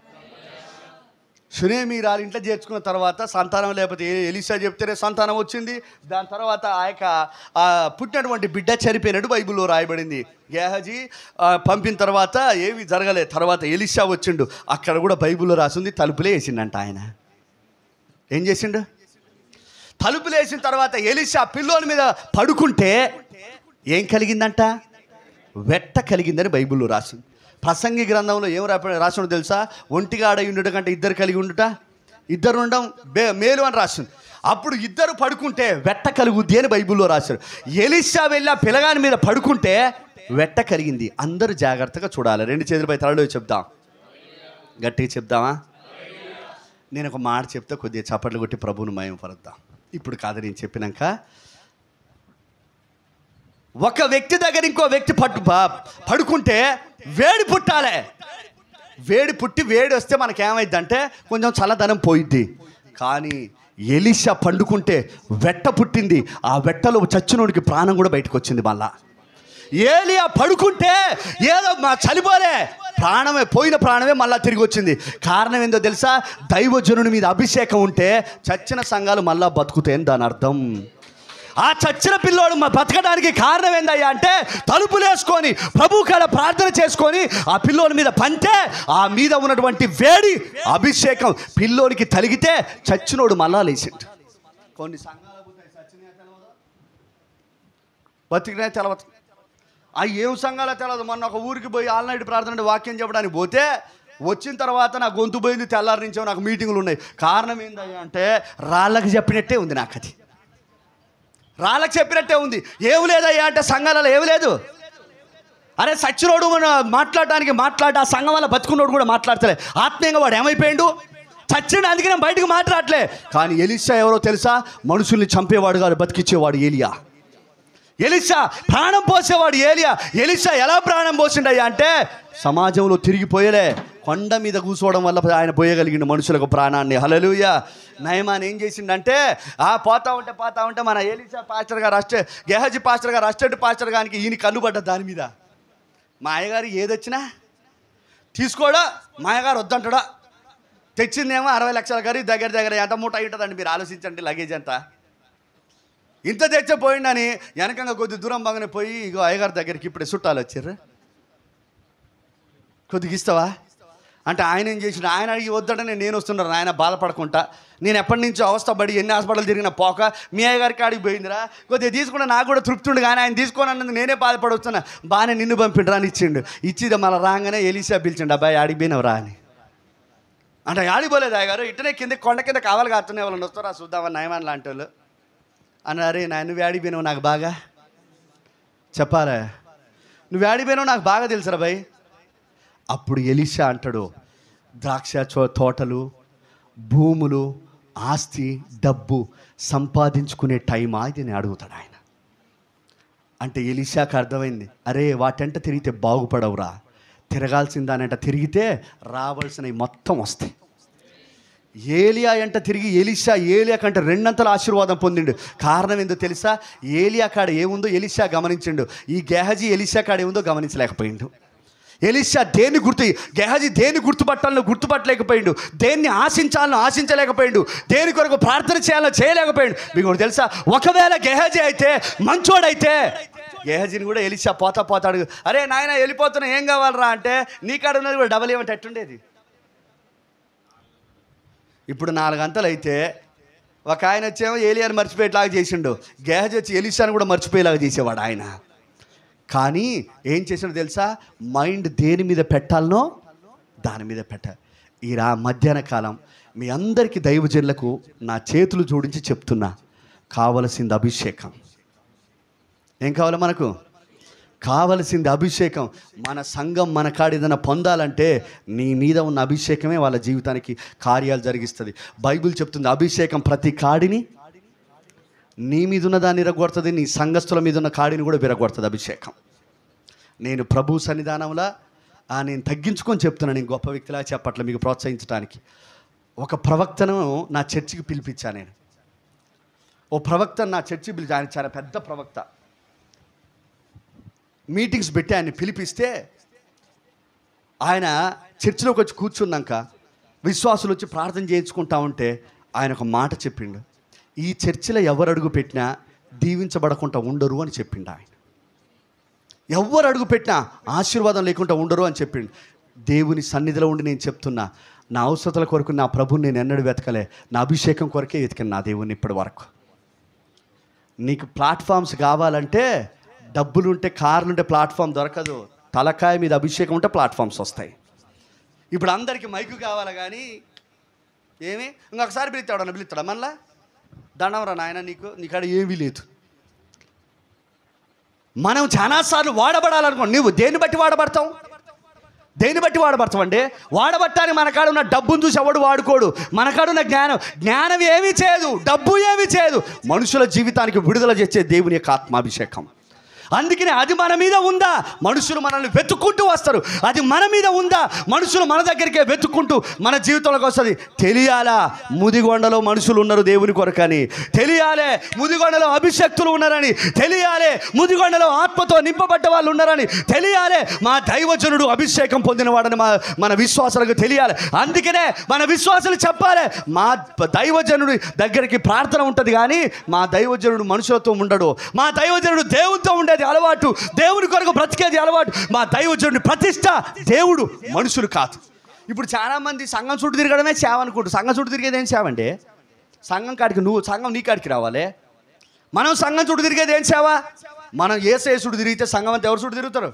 సునేమీరాలు ఇంట్లో చేర్చుకున్న తర్వాత సంతానం లేకపోతే ఎలిసా చెప్తేనే సంతానం వచ్చింది దాని తర్వాత ఆ యొక్క పుట్టినటువంటి బిడ్డ చనిపోయినట్టు బైబిల్లో రాయబడింది గేహజీ పంపిన తర్వాత ఏవి జరగలేదు తర్వాత ఎలిసా వచ్చిండు అక్కడ కూడా బైబిల్లో రాసింది తలుపులే వేసిండంట ఆయన ఏం చేసిండు తలుపులు వేసిన తర్వాత ఎలిసా పిల్లోని మీద పడుకుంటే ఏం కలిగిందంట వెట్ట కలిగిందని బైబిల్లో రాసింది ప్రసంగి గ్రంథంలో ఏం రాప రాసిండో తెలుసా ఒంటిగా ఆడ ఉండుట కంటే ఇద్దరు కలిగి ఉండుట ఇద్దరు ఉండడం బే మేలు అని రాసింది అప్పుడు ఇద్దరు పడుకుంటే వెట్ట కలుగుద్ది అని బైబిల్లో రాశారు ఎలిషా వెళ్ళా పిలగాని మీద పడుకుంటే వెట్ట కలిగింది అందరూ జాగ్రత్తగా చూడాలి రెండు చేతులపై తలలో చెప్దాం గట్టిగా చెప్దామా నేను ఒక మాట చెప్తే కొద్దిగా చప్పట్లు కొట్టి ప్రభువును మయం పరుద్దాం ఇప్పుడు కాదు నేను చెప్పినాక ఒక వ్యక్తి దగ్గర ఇంకో వ్యక్తి పట్టు పడుకుంటే వేడి పుట్టాలే వేడి పుట్టి వేడి వస్తే మనకేమైంది అంటే కొంచెం చల్లదనం పోయిద్ది కానీ ఎలిషా పండుకుంటే వెట్ట పుట్టింది ఆ వెట్టలో చచ్చినోడికి ప్రాణం కూడా బయటకు వచ్చింది మళ్ళా ఏలియా పడుకుంటే ఏదో మా చలిపోలే ప్రాణమే పోయిన ప్రాణమే మళ్ళా తిరిగి వచ్చింది కారణం ఏందో తెలుసా దైవజనుని మీద అభిషేకం ఉంటే చచ్చిన సంఘాలు మళ్ళా బతుకుతాయని దాని అర్థం ఆ చచ్చిన పిల్లోడు బతకడానికి కారణం ఏందయ్యా అంటే తలుపులేసుకొని ప్రభు కాడ ప్రార్థన చేసుకొని ఆ పిల్లోని మీద పంటే ఆ మీద ఉన్నటువంటి వేడి అభిషేకం పిల్లోనికి తలిగితే చచ్చినోడు మళ్ళా లేచిండు కొన్ని సంఘాల బతికినా తెలవదు ఆ ఏం సంఘాలో తెలవదు మొన్న ఒక ఊరికి పోయి నైట్ ప్రార్థన వాక్యం చెప్పడానికి పోతే వచ్చిన తర్వాత నా గొంతు పోయింది తెల్లారి నుంచో నాకు మీటింగులు ఉన్నాయి కారణం ఏంటంటే రాళ్ళకి చెప్పినట్టే ఉంది నాకు అది రాళ్ళకి చెప్పినట్టే ఉంది ఏమి లేదయ్యా అంటే సంఘాలలో ఏమి లేదు అరే సచ్చినోడు మాట్లాడడానికి మాట్లాడ ఆ సంఘం వల్ల బతుకున్నోడు కూడా మాట్లాడతలే ఆత్మీయంగా వాడు ఏమైపోయిండు చచ్చిన అందుకే నేను బయటకు మాట్లాడలే కానీ ఎలిసా ఎవరో తెలుసా మనుషుల్ని చంపేవాడు కాదు బతికిచ్చేవాడు ఏలియా ఎలిసా ప్రాణం పోసేవాడు ఏలియా ఎలిసా ఎలా ప్రాణం పోసిండయ్యా అంటే సమాజంలో తిరిగిపోయలే కొండ మీద కూర్చోవడం వల్ల ఆయన పోయగలిగిన మనుషులకు ప్రాణాన్ని హలలుయ నయమాన్ ఏం చేసిండంటే ఆ పోతా ఉంటే పోతా ఉంటే మన ఏలిసా పాస్టర్ గారు అస్టే గెహజీ పాస్టర్ గారు అస్టెడ్ పాస్టర్ గారికి ఈయన కన్నుపడ్డ దాని మీద మా అయ్యగారు ఏదొచ్చినా తీసుకోడా మా అయ్యగారు వద్దంటాడా తెచ్చిందేమో అరవై లక్షల గారి దగ్గర దగ్గర ఎంత మూట ఉంటుందండి మీరు ఆలోచించండి లగేజ్ అంతా ఇంత తెచ్చిపోయిండని వెనకంగా కొద్ది దూరం బాగానే పోయి ఇగో అయ్యగారి దగ్గరికి ఇప్పుడే చుట్టాలు వచ్చారు కొద్దిగా ఇస్తావా అంటే ఆయన ఏం చేసిన ఆయన అడిగి వద్దంటే నేను వస్తున్నాను ఆయన బాధపడకుండా నేను ఎప్పటి నుంచో అవస్థపడి ఎన్ని హాస్పిటల్ తిరిగిన పోక మీ గారికి ఆడికి పోయిందిరా కొద్దిగా తీసుకున్న నాకు కూడా తృప్తి ఉండి కానీ ఆయన తీసుకొని అన్నది నేనే వస్తున్నా బాగానే నిన్ను పంపిండు అని ఇచ్చిండు ఇచ్చిది మళ్ళీ రాగానే ఎలిసా పిలిచిండు అబ్బాయి ఆడికి పోయినవరా అని అంటే ఆడిపోలేదు అయ్యగారు ఇట్టనే కింద కొండ కింద కావాలి కాస్తున్నాయి వాళ్ళని వస్తారా చూద్దామని నయమాన్ లాంటి వాళ్ళు అన్నారే నా నువ్వు ఆడిపోయినావు నాకు బాగా చెప్పాలా నువ్వు ఆడిపోయినావు నాకు బాగా తెలుసురా భయ్ అప్పుడు ఎలిషా అంటాడు ద్రాక్ష తోటలు భూములు ఆస్తి డబ్బు సంపాదించుకునే టైం ఇది నేను అడుగుతాడు ఆయన అంటే ఎలిషాకి అర్థమైంది అరే వాటంట తిరిగితే బాగుపడవురా తిరగాల్సిన అంట తిరిగితే రావాల్సినవి మొత్తం వస్తాయి ఏలియా ఎంట తిరిగి ఎలిషా ఏలియా కంటే రెండంతల ఆశీర్వాదం పొందిండు కారణం ఏందో తెలుసా ఏలియా కాడ ఏముందో ఎలిషా గమనించిండు ఈ గేహజీ ఎలిషా కాడ ఏముందో గమనించలేకపోయిండు ఎలిషా దేన్ని గుర్తు గెహజీ దేన్ని గుర్తుపట్టాలను గుర్తుపట్టలేకపోయిండు దేన్ని ఆశించాలని ఆశించలేకపోయిండు దేని కొరకు ప్రార్థన చేయాలని చేయలేకపోయిండు మీకు తెలుసా ఒకవేళ గెహజీ అయితే మంచోడైతే గెహజీని కూడా ఎలిషా పోతా పోతాడు అరే నాయన వెళ్ళిపోతున్నా ఏం కావాలరా అంటే నీ కాడ ఉన్నది కూడా డబల్ ఏమంటే ఎట్టుండేది ఇప్పుడు నాలుగు అయితే ఒక ఆయన వచ్చేమో ఏలియాని మర్చిపోయేలాగా చేసిండు గెహజీ వచ్చి ఎలిషాని కూడా మర్చిపోయేలాగా చేసేవాడు ఆయన కానీ ఏం చేసినా తెలుసా మైండ్ దేని మీద పెట్టాలనో దాని మీద పెట్టాలి ఈ రా మధ్యాహ్న కాలం మీ అందరికీ దైవజనులకు నా చేతులు జోడించి చెప్తున్నా కావలసింది అభిషేకం ఏం కావాలి మనకు కావలసింది అభిషేకం మన సంఘం మన ఏదైనా పొందాలంటే నీ మీద ఉన్న అభిషేకమే వాళ్ళ జీవితానికి కార్యాలు జరిగిస్తుంది బైబిల్ చెప్తుంది అభిషేకం ప్రతి కాడిని నీ మీదున్న దాన్ని ఇరగొడుతుంది నీ సంఘస్థుల మీదున్న కాడిని కూడా విరగొడుతుంది అభిషేకం నేను ప్రభు సన్నిధానంలో నేను తగ్గించుకొని చెప్తున్నాను నేను గొప్ప వ్యక్తిలా చెప్పట్లే మీకు ప్రోత్సహించడానికి ఒక ప్రవక్తను నా చర్చికి పిలిపించాను నేను ఓ ప్రవక్త నా చర్చి పిలిచి ఆయన చాలా పెద్ద ప్రవక్త మీటింగ్స్ పెట్టి ఆయన్ని పిలిపిస్తే ఆయన చర్చిలోకి వచ్చి కూర్చున్నాక విశ్వాసులు వచ్చి ప్రార్థన చేయించుకుంటా ఉంటే ఆయన ఒక మాట చెప్పిండు ఈ చర్చిలో ఎవరు అడుగు పెట్టినా దీవించబడకుండా ఉండరు అని చెప్పిండు ఆయన ఎవరు అడుగు పెట్టినా ఆశీర్వాదం లేకుండా ఉండరు అని చెప్పిండు దేవుని సన్నిధిలో ఉండి నేను చెప్తున్నా నా అవసరతల కొరకు నా ప్రభుని నేను ఎన్నడూ వెతకలే నా అభిషేకం కొరకే వెతికాను నా దేవుని ఇప్పటి వరకు నీకు ప్లాట్ఫామ్స్ కావాలంటే డబ్బులు ఉంటే కార్లుంటే ప్లాట్ఫామ్ దొరకదు తలకాయ మీద అభిషేకం ఉంటే ప్లాట్ఫామ్స్ వస్తాయి ఇప్పుడు అందరికీ మైకు కావాలి కానీ ఏమి ఇంకొకసారి పిలుస్తాడు పిలుస్తాడా మళ్ళీ దండవరా నాయన నీకు నీకాడ ఏమీ లేదు మనం చాలాసార్లు వాడబడాలనుకో నువ్వు దేన్ని బట్టి వాడబడతావు దేన్ని బట్టి వాడబడతావు అండి వాడబట్టానికి మనకాడ ఉన్న డబ్బును చూసి ఎవడు వాడుకోడు మనకాడున్న జ్ఞానం జ్ఞానం ఏమీ చేయదు డబ్బు ఏమీ చేయదు మనుషుల జీవితానికి విడుదల చేసే దేవుని యొక్క ఆత్మాభిషేకం అందుకనే అది మన మీద ఉందా మనుషులు మనల్ని వెతుక్కుంటూ వస్తారు అది మన మీద ఉందా మనుషులు మన దగ్గరికే వెతుక్కుంటూ మన జీవితంలోకి వస్తుంది తెలియాలా ముదిగొండలో మనుషులు ఉన్నారు దేవుని కొరకని తెలియాలే ముదిగొండలో అభిషక్తులు ఉన్నారని తెలియాలే ముదిగొండలో ఆత్మతో నింపబడ్డ వాళ్ళు ఉన్నారని తెలియాలే మా దైవజనుడు అభిషేకం పొందినవాడని మా మన విశ్వాసాలకు తెలియాలి అందుకనే మన విశ్వాసాలు చెప్పాలి మా దైవజనుడి దగ్గరికి ప్రార్థన ఉంటుంది కానీ మా దైవజనుడు మనుషులతో ఉండడు మా దైవజనుడు దేవునితో ఉండేది బ్రతికేది అలవాటు దేవుని కొరకు బ్రతికేది అలవాటు మా దైవజనుడి ప్రతిష్ట దేవుడు మనుషులు కాదు ఇప్పుడు చాలామంది సంఘం చుట్టూ తిరగడమే సేవ సంఘం చుట్టూ తిరిగేది ఏం సేవ సంఘం కాడికి నువ్వు సంఘం నీ కాడికి రావాలి మనం సంఘం చుట్టూ తిరిగేది ఏం సేవ మనం ఏసఐ చుట్టూ తిరిగితే సంఘం అంతా ఎవరు చుట్టూ తిరుగుతారు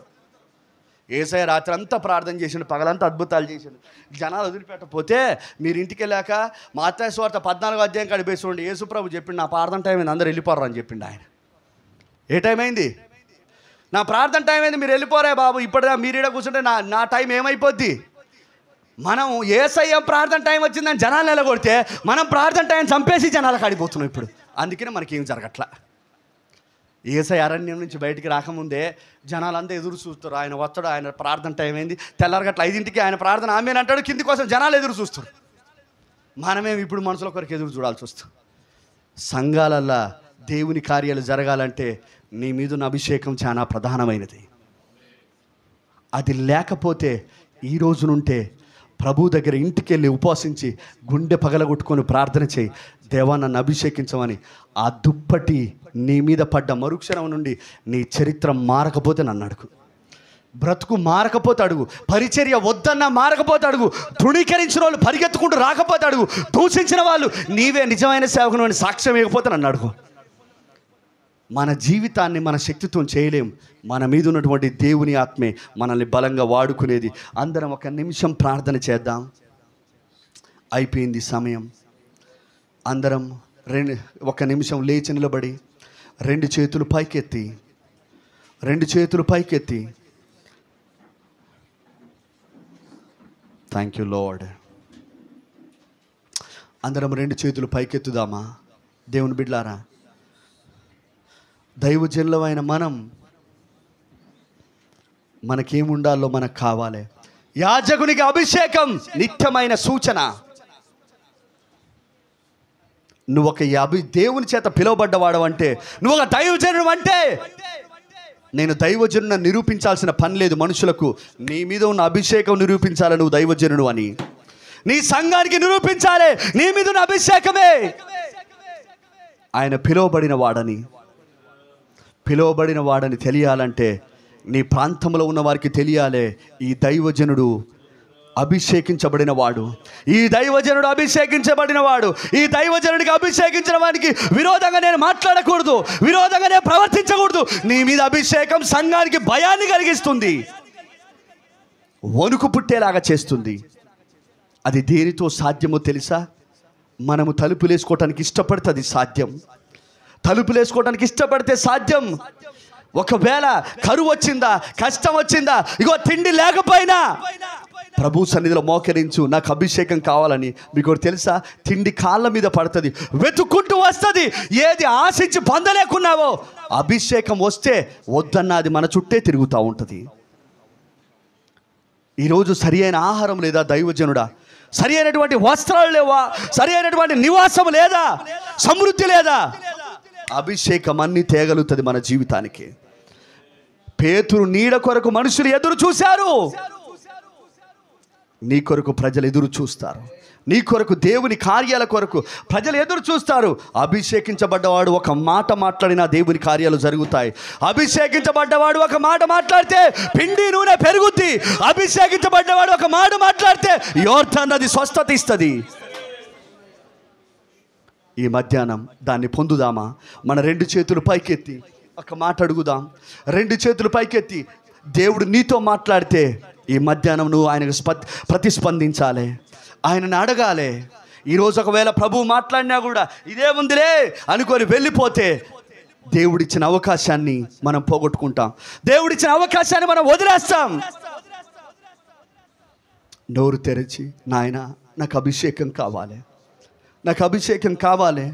ఏసఐ రాత్రి అంతా ప్రార్థన చేసిండు పగలంతా అద్భుతాలు చేసిండు జనాలు వదిలిపెట్టపోతే మీరు ఇంటికి వెళ్ళాక మాతా స్వార్థ పద్నాలుగు అధ్యాయం కడిపేసి ఉండి యేసుప్రభు చెప్పిండు నా ప్రార్థన టైం అయింది అందరూ వెళ్ళిపోరు అని చెప్పిండు ఆయన ఏ టైం అయింది నా ప్రార్థన టైం అయింది మీరు వెళ్ళిపోరే బాబు ఇప్పటిదా ఇక్కడ కూర్చుంటే నా నా టైం ఏమైపోద్ది మనం ఏసయ్య ప్రార్థన టైం వచ్చిందని జనాలు నిలగొడితే మనం ప్రార్థన టైం చంపేసి జనాలకు ఆడిపోతున్నాం ఇప్పుడు అందుకనే మనకి ఏం జరగట్లా ఏసై అరణ్యం నుంచి బయటికి రాకముందే జనాలంతా ఎదురు చూస్తారు ఆయన వస్తాడు ఆయన ప్రార్థన టైం అయింది తెల్లారగట్ల ఐదింటికి ఆయన ప్రార్థన ఆమె అంటాడు కింది కోసం జనాలు ఎదురు చూస్తారు మనమేమి ఇప్పుడు మనసులో ఒకరికి ఎదురు చూడాల్సి వస్తాం సంఘాలల్లా దేవుని కార్యాలు జరగాలంటే నీ ఉన్న అభిషేకం చాలా ప్రధానమైనది అది లేకపోతే ఈ రోజు నుంటే ప్రభు దగ్గర ఇంటికి వెళ్ళి ఉపవాసించి గుండె పగలగొట్టుకొని ప్రార్థన చేయి దేవా నన్ను అభిషేకించమని ఆ దుప్పటి నీ మీద పడ్డ మరుక్షణం నుండి నీ చరిత్ర మారకపోతే నన్ను అడుగు బ్రతుకు మారకపోతే అడుగు పరిచర్య వద్దన్నా మారకపోతే అడుగు తృణీకరించిన వాళ్ళు పరిగెత్తుకుంటూ రాకపోతే అడుగు దూషించిన వాళ్ళు నీవే నిజమైన సేవకును అని సాక్ష్యం ఇవ్వకపోతే నన్ను అడుగు మన జీవితాన్ని మన శక్తితో చేయలేం మన మీద ఉన్నటువంటి దేవుని ఆత్మే మనల్ని బలంగా వాడుకునేది అందరం ఒక నిమిషం ప్రార్థన చేద్దాం అయిపోయింది సమయం అందరం రెండు ఒక నిమిషం లేచి నిలబడి రెండు చేతులు పైకెత్తి రెండు చేతులు పైకెత్తి థ్యాంక్ యూ లార్డ్ అందరం రెండు చేతులు పైకెత్తుదామా దేవుని బిడ్లారా దైవజన్లమైన మనం మనకేముండాలో మనకు కావాలి యాజకునికి అభిషేకం నిత్యమైన సూచన నువ్వు ఒక అభి దేవుని చేత పిలువబడ్డవాడు అంటే నువ్వు ఒక దైవజనుడు అంటే నేను దైవజనున నిరూపించాల్సిన పని లేదు మనుషులకు నీ మీద ఉన్న అభిషేకం నిరూపించాలి నువ్వు దైవజనుడు అని నీ సంఘానికి నిరూపించాలి నీ మీద ఉన్న అభిషేకమే ఆయన పిలువబడిన వాడని పిలువబడిన వాడని తెలియాలంటే నీ ప్రాంతంలో ఉన్న వారికి తెలియాలే ఈ దైవజనుడు అభిషేకించబడిన వాడు ఈ దైవజనుడు అభిషేకించబడిన వాడు ఈ దైవజనుడికి అభిషేకించిన వానికి విరోధంగా నేను మాట్లాడకూడదు విరోధంగా నేను ప్రవర్తించకూడదు నీ మీద అభిషేకం సంఘానికి భయాన్ని కలిగిస్తుంది వణుకు పుట్టేలాగా చేస్తుంది అది దేనితో సాధ్యమో తెలుసా మనము తలుపులేసుకోవటానికి ఇష్టపడుతుంది సాధ్యం తలుపులు వేసుకోవడానికి ఇష్టపడితే సాధ్యం ఒకవేళ కరువు వచ్చిందా కష్టం వచ్చిందా ఇగో తిండి లేకపోయినా ప్రభు సన్నిధిలో మోకరించు నాకు అభిషేకం కావాలని మీకు తెలుసా తిండి కాళ్ళ మీద పడుతుంది వెతుక్కుంటూ వస్తుంది ఏది ఆశించి పొందలేకున్నావో అభిషేకం వస్తే వద్దన్నది మన చుట్టే తిరుగుతూ ఉంటుంది ఈరోజు సరి అయిన ఆహారం లేదా దైవజనుడా సరి అయినటువంటి వస్త్రాలు లేవా సరి అయినటువంటి నివాసం లేదా సమృద్ధి లేదా అభిషేకం అన్ని తేగలుగుతుంది మన జీవితానికి పేతురు నీడ కొరకు మనుషులు ఎదురు చూశారు నీ కొరకు ప్రజలు ఎదురు చూస్తారు నీ కొరకు దేవుని కార్యాల కొరకు ప్రజలు ఎదురు చూస్తారు అభిషేకించబడ్డవాడు ఒక మాట మాట్లాడినా దేవుని కార్యాలు జరుగుతాయి అభిషేకించబడ్డవాడు ఒక మాట మాట్లాడితే పిండి నూనె పెరుగుద్ది అభిషేకించబడ్డవాడు ఒక మాట మాట్లాడితే యోర్థాన్ని అది స్వస్థత ఇస్తుంది ఈ మధ్యాహ్నం దాన్ని పొందుదామా మన రెండు చేతులు పైకెత్తి ఒక మాట అడుగుదాం రెండు చేతులు పైకెత్తి దేవుడు నీతో మాట్లాడితే ఈ మధ్యాహ్నం నువ్వు ఆయనకు ప్రతిస్పందించాలి ఆయనను అడగాలి ఈరోజు ఒకవేళ ప్రభువు మాట్లాడినా కూడా ఇదే ఉందిలే అనుకొని వెళ్ళిపోతే దేవుడిచ్చిన అవకాశాన్ని మనం పోగొట్టుకుంటాం దేవుడిచ్చిన అవకాశాన్ని మనం వదిలేస్తాం నోరు తెరిచి నాయన నాకు అభిషేకం కావాలి నాకు అభిషేకం కావాలి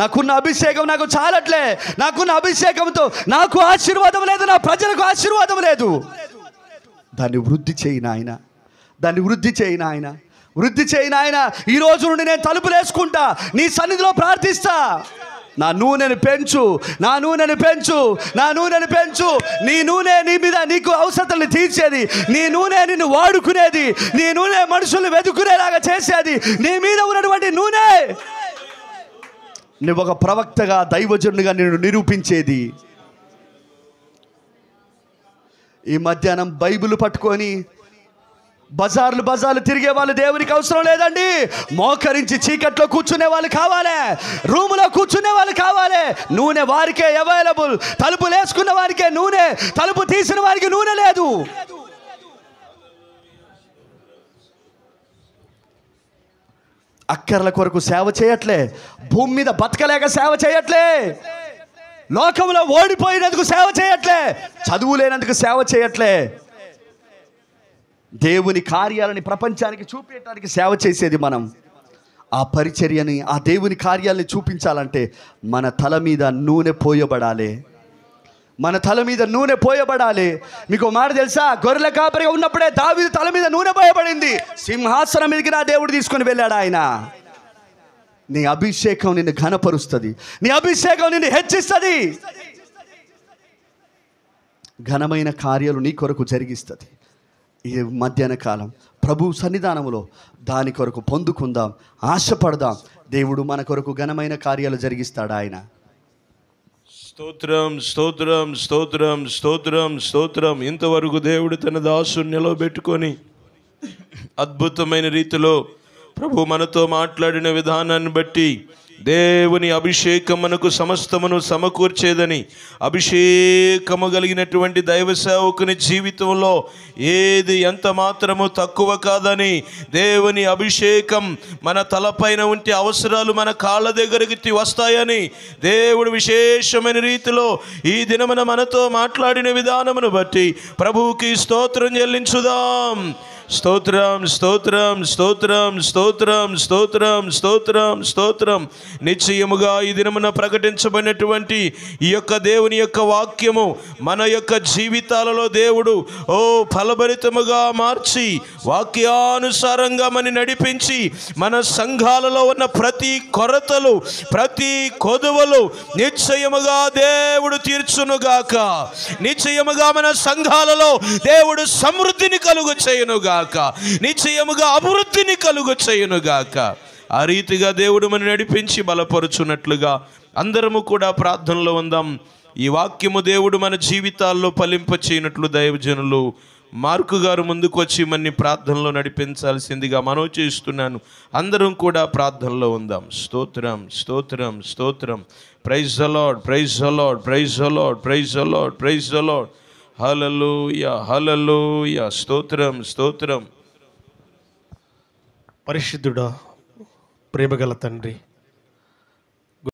నాకున్న అభిషేకం నాకు చాలట్లే నాకున్న అభిషేకంతో నాకు ఆశీర్వాదం లేదు నా ప్రజలకు ఆశీర్వాదం లేదు దాన్ని వృద్ధి చేయి నాయన దాన్ని వృద్ధి చేయిన ఆయన వృద్ధి చేయిన ఆయన ఈ రోజు నుండి నేను తలుపులేసుకుంటా నీ సన్నిధిలో ప్రార్థిస్తా నా నూనెను పెంచు నా నూనెను పెంచు నా నూనెను పెంచు నీ నూనె నీ మీద నీకు అవసరతలు తీర్చేది నీ నూనె నిన్ను వాడుకునేది నీ నూనె మనుషులు వెతుకునేలాగా చేసేది నీ మీద ఉన్నటువంటి నూనె నువ్వు ఒక ప్రవక్తగా దైవజనుడిగా నేను నిరూపించేది ఈ మధ్యాహ్నం బైబిల్ పట్టుకొని బజార్లు బజార్లు తిరిగే వాళ్ళు దేవునికి అవసరం లేదండి మోకరించి చీకట్లో కూర్చునే వాళ్ళు కావాలి రూములో కూర్చునే వాళ్ళు కావాలి నూనె వారికే అవైలబుల్ తలుపు లేసుకున్న వారికే నూనె తలుపు తీసిన వారికి నూనె లేదు అక్కర్ల కొరకు సేవ చేయట్లే భూమి మీద బతకలేక సేవ చేయట్లే లోకంలో ఓడిపోయినందుకు సేవ చేయట్లే చదువు లేనందుకు సేవ చేయట్లే దేవుని కార్యాలని ప్రపంచానికి చూపించడానికి సేవ చేసేది మనం ఆ పరిచర్యని ఆ దేవుని కార్యాలని చూపించాలంటే మన తల మీద నూనె పోయబడాలి మన తల మీద నూనె పోయబడాలి మీకు మాట తెలుసా గొర్రెల కాపరిగా ఉన్నప్పుడే దావి తల మీద నూనె పోయబడింది సింహాసనం మీదకి నా దేవుడు తీసుకొని వెళ్ళాడు ఆయన నీ అభిషేకం నిన్ను ఘనపరుస్తుంది నీ అభిషేకం నిన్ను హెచ్చిస్తుంది ఘనమైన కార్యాలు నీ కొరకు జరిగిస్తుంది ఈ మధ్యాహ్న కాలం ప్రభు సన్నిధానంలో దాని కొరకు పొందుకుందాం ఆశపడదాం దేవుడు మన కొరకు ఘనమైన కార్యాలు జరిగిస్తాడు ఆయన స్తోత్రం స్తోత్రం స్తోత్రం స్తోత్రం స్తోత్రం ఇంతవరకు దేవుడు తన దాసుని నిలవబెట్టుకొని అద్భుతమైన రీతిలో ప్రభు మనతో మాట్లాడిన విధానాన్ని బట్టి దేవుని అభిషేకమునకు సమస్తమును సమకూర్చేదని అభిషేకము కలిగినటువంటి దైవ సేవకుని జీవితంలో ఏది ఎంత మాత్రము తక్కువ కాదని దేవుని అభిషేకం మన తలపైన ఉంటే అవసరాలు మన కాళ్ళ దగ్గరికి వస్తాయని దేవుడు విశేషమైన రీతిలో ఈ దినమున మనతో మాట్లాడిన విధానమును బట్టి ప్రభువుకి స్తోత్రం చెల్లించుదాం స్తోత్రం స్తోత్రం స్తోత్రం స్తోత్రం స్తోత్రం స్తోత్రం స్తోత్రం నిశ్చయముగా ఈ దినమున ప్రకటించబడినటువంటి ఈ యొక్క దేవుని యొక్క వాక్యము మన యొక్క జీవితాలలో దేవుడు ఓ ఫలభరితముగా మార్చి వాక్యానుసారంగా మన నడిపించి మన సంఘాలలో ఉన్న ప్రతి కొరతలు ప్రతి కొదువలు నిశ్చయముగా దేవుడు తీర్చునుగాక నిశ్చయముగా మన సంఘాలలో దేవుడు సమృద్ధిని కలుగు చేయనుగా గాక నిశ్చయముగా అభివృద్ధిని కలుగు చేయునుగాక ఆ రీతిగా దేవుడు మన నడిపించి బలపరుచున్నట్లుగా అందరము కూడా ప్రార్థనలో ఉందాం ఈ వాక్యము దేవుడు మన జీవితాల్లో ఫలింప చేయనట్లు దైవజనులు మార్కు గారు ముందుకు వచ్చి మన్ని ప్రార్థనలో నడిపించాల్సిందిగా మనం చేస్తున్నాను అందరం కూడా ప్రార్థనలో ఉందాం స్తోత్రం స్తోత్రం స్తోత్రం ప్రైజ్ అలాడ్ ప్రైజ్ అలాడ్ ప్రైజ్ అలాడ్ ప్రైజ్ అలాడ్ ప్రైజ్ అలాడ్ హలలోయ హలలోయ స్తోత్రం స్తోత్రం పరిశుద్ధుడా ప్రేమగల తండ్రి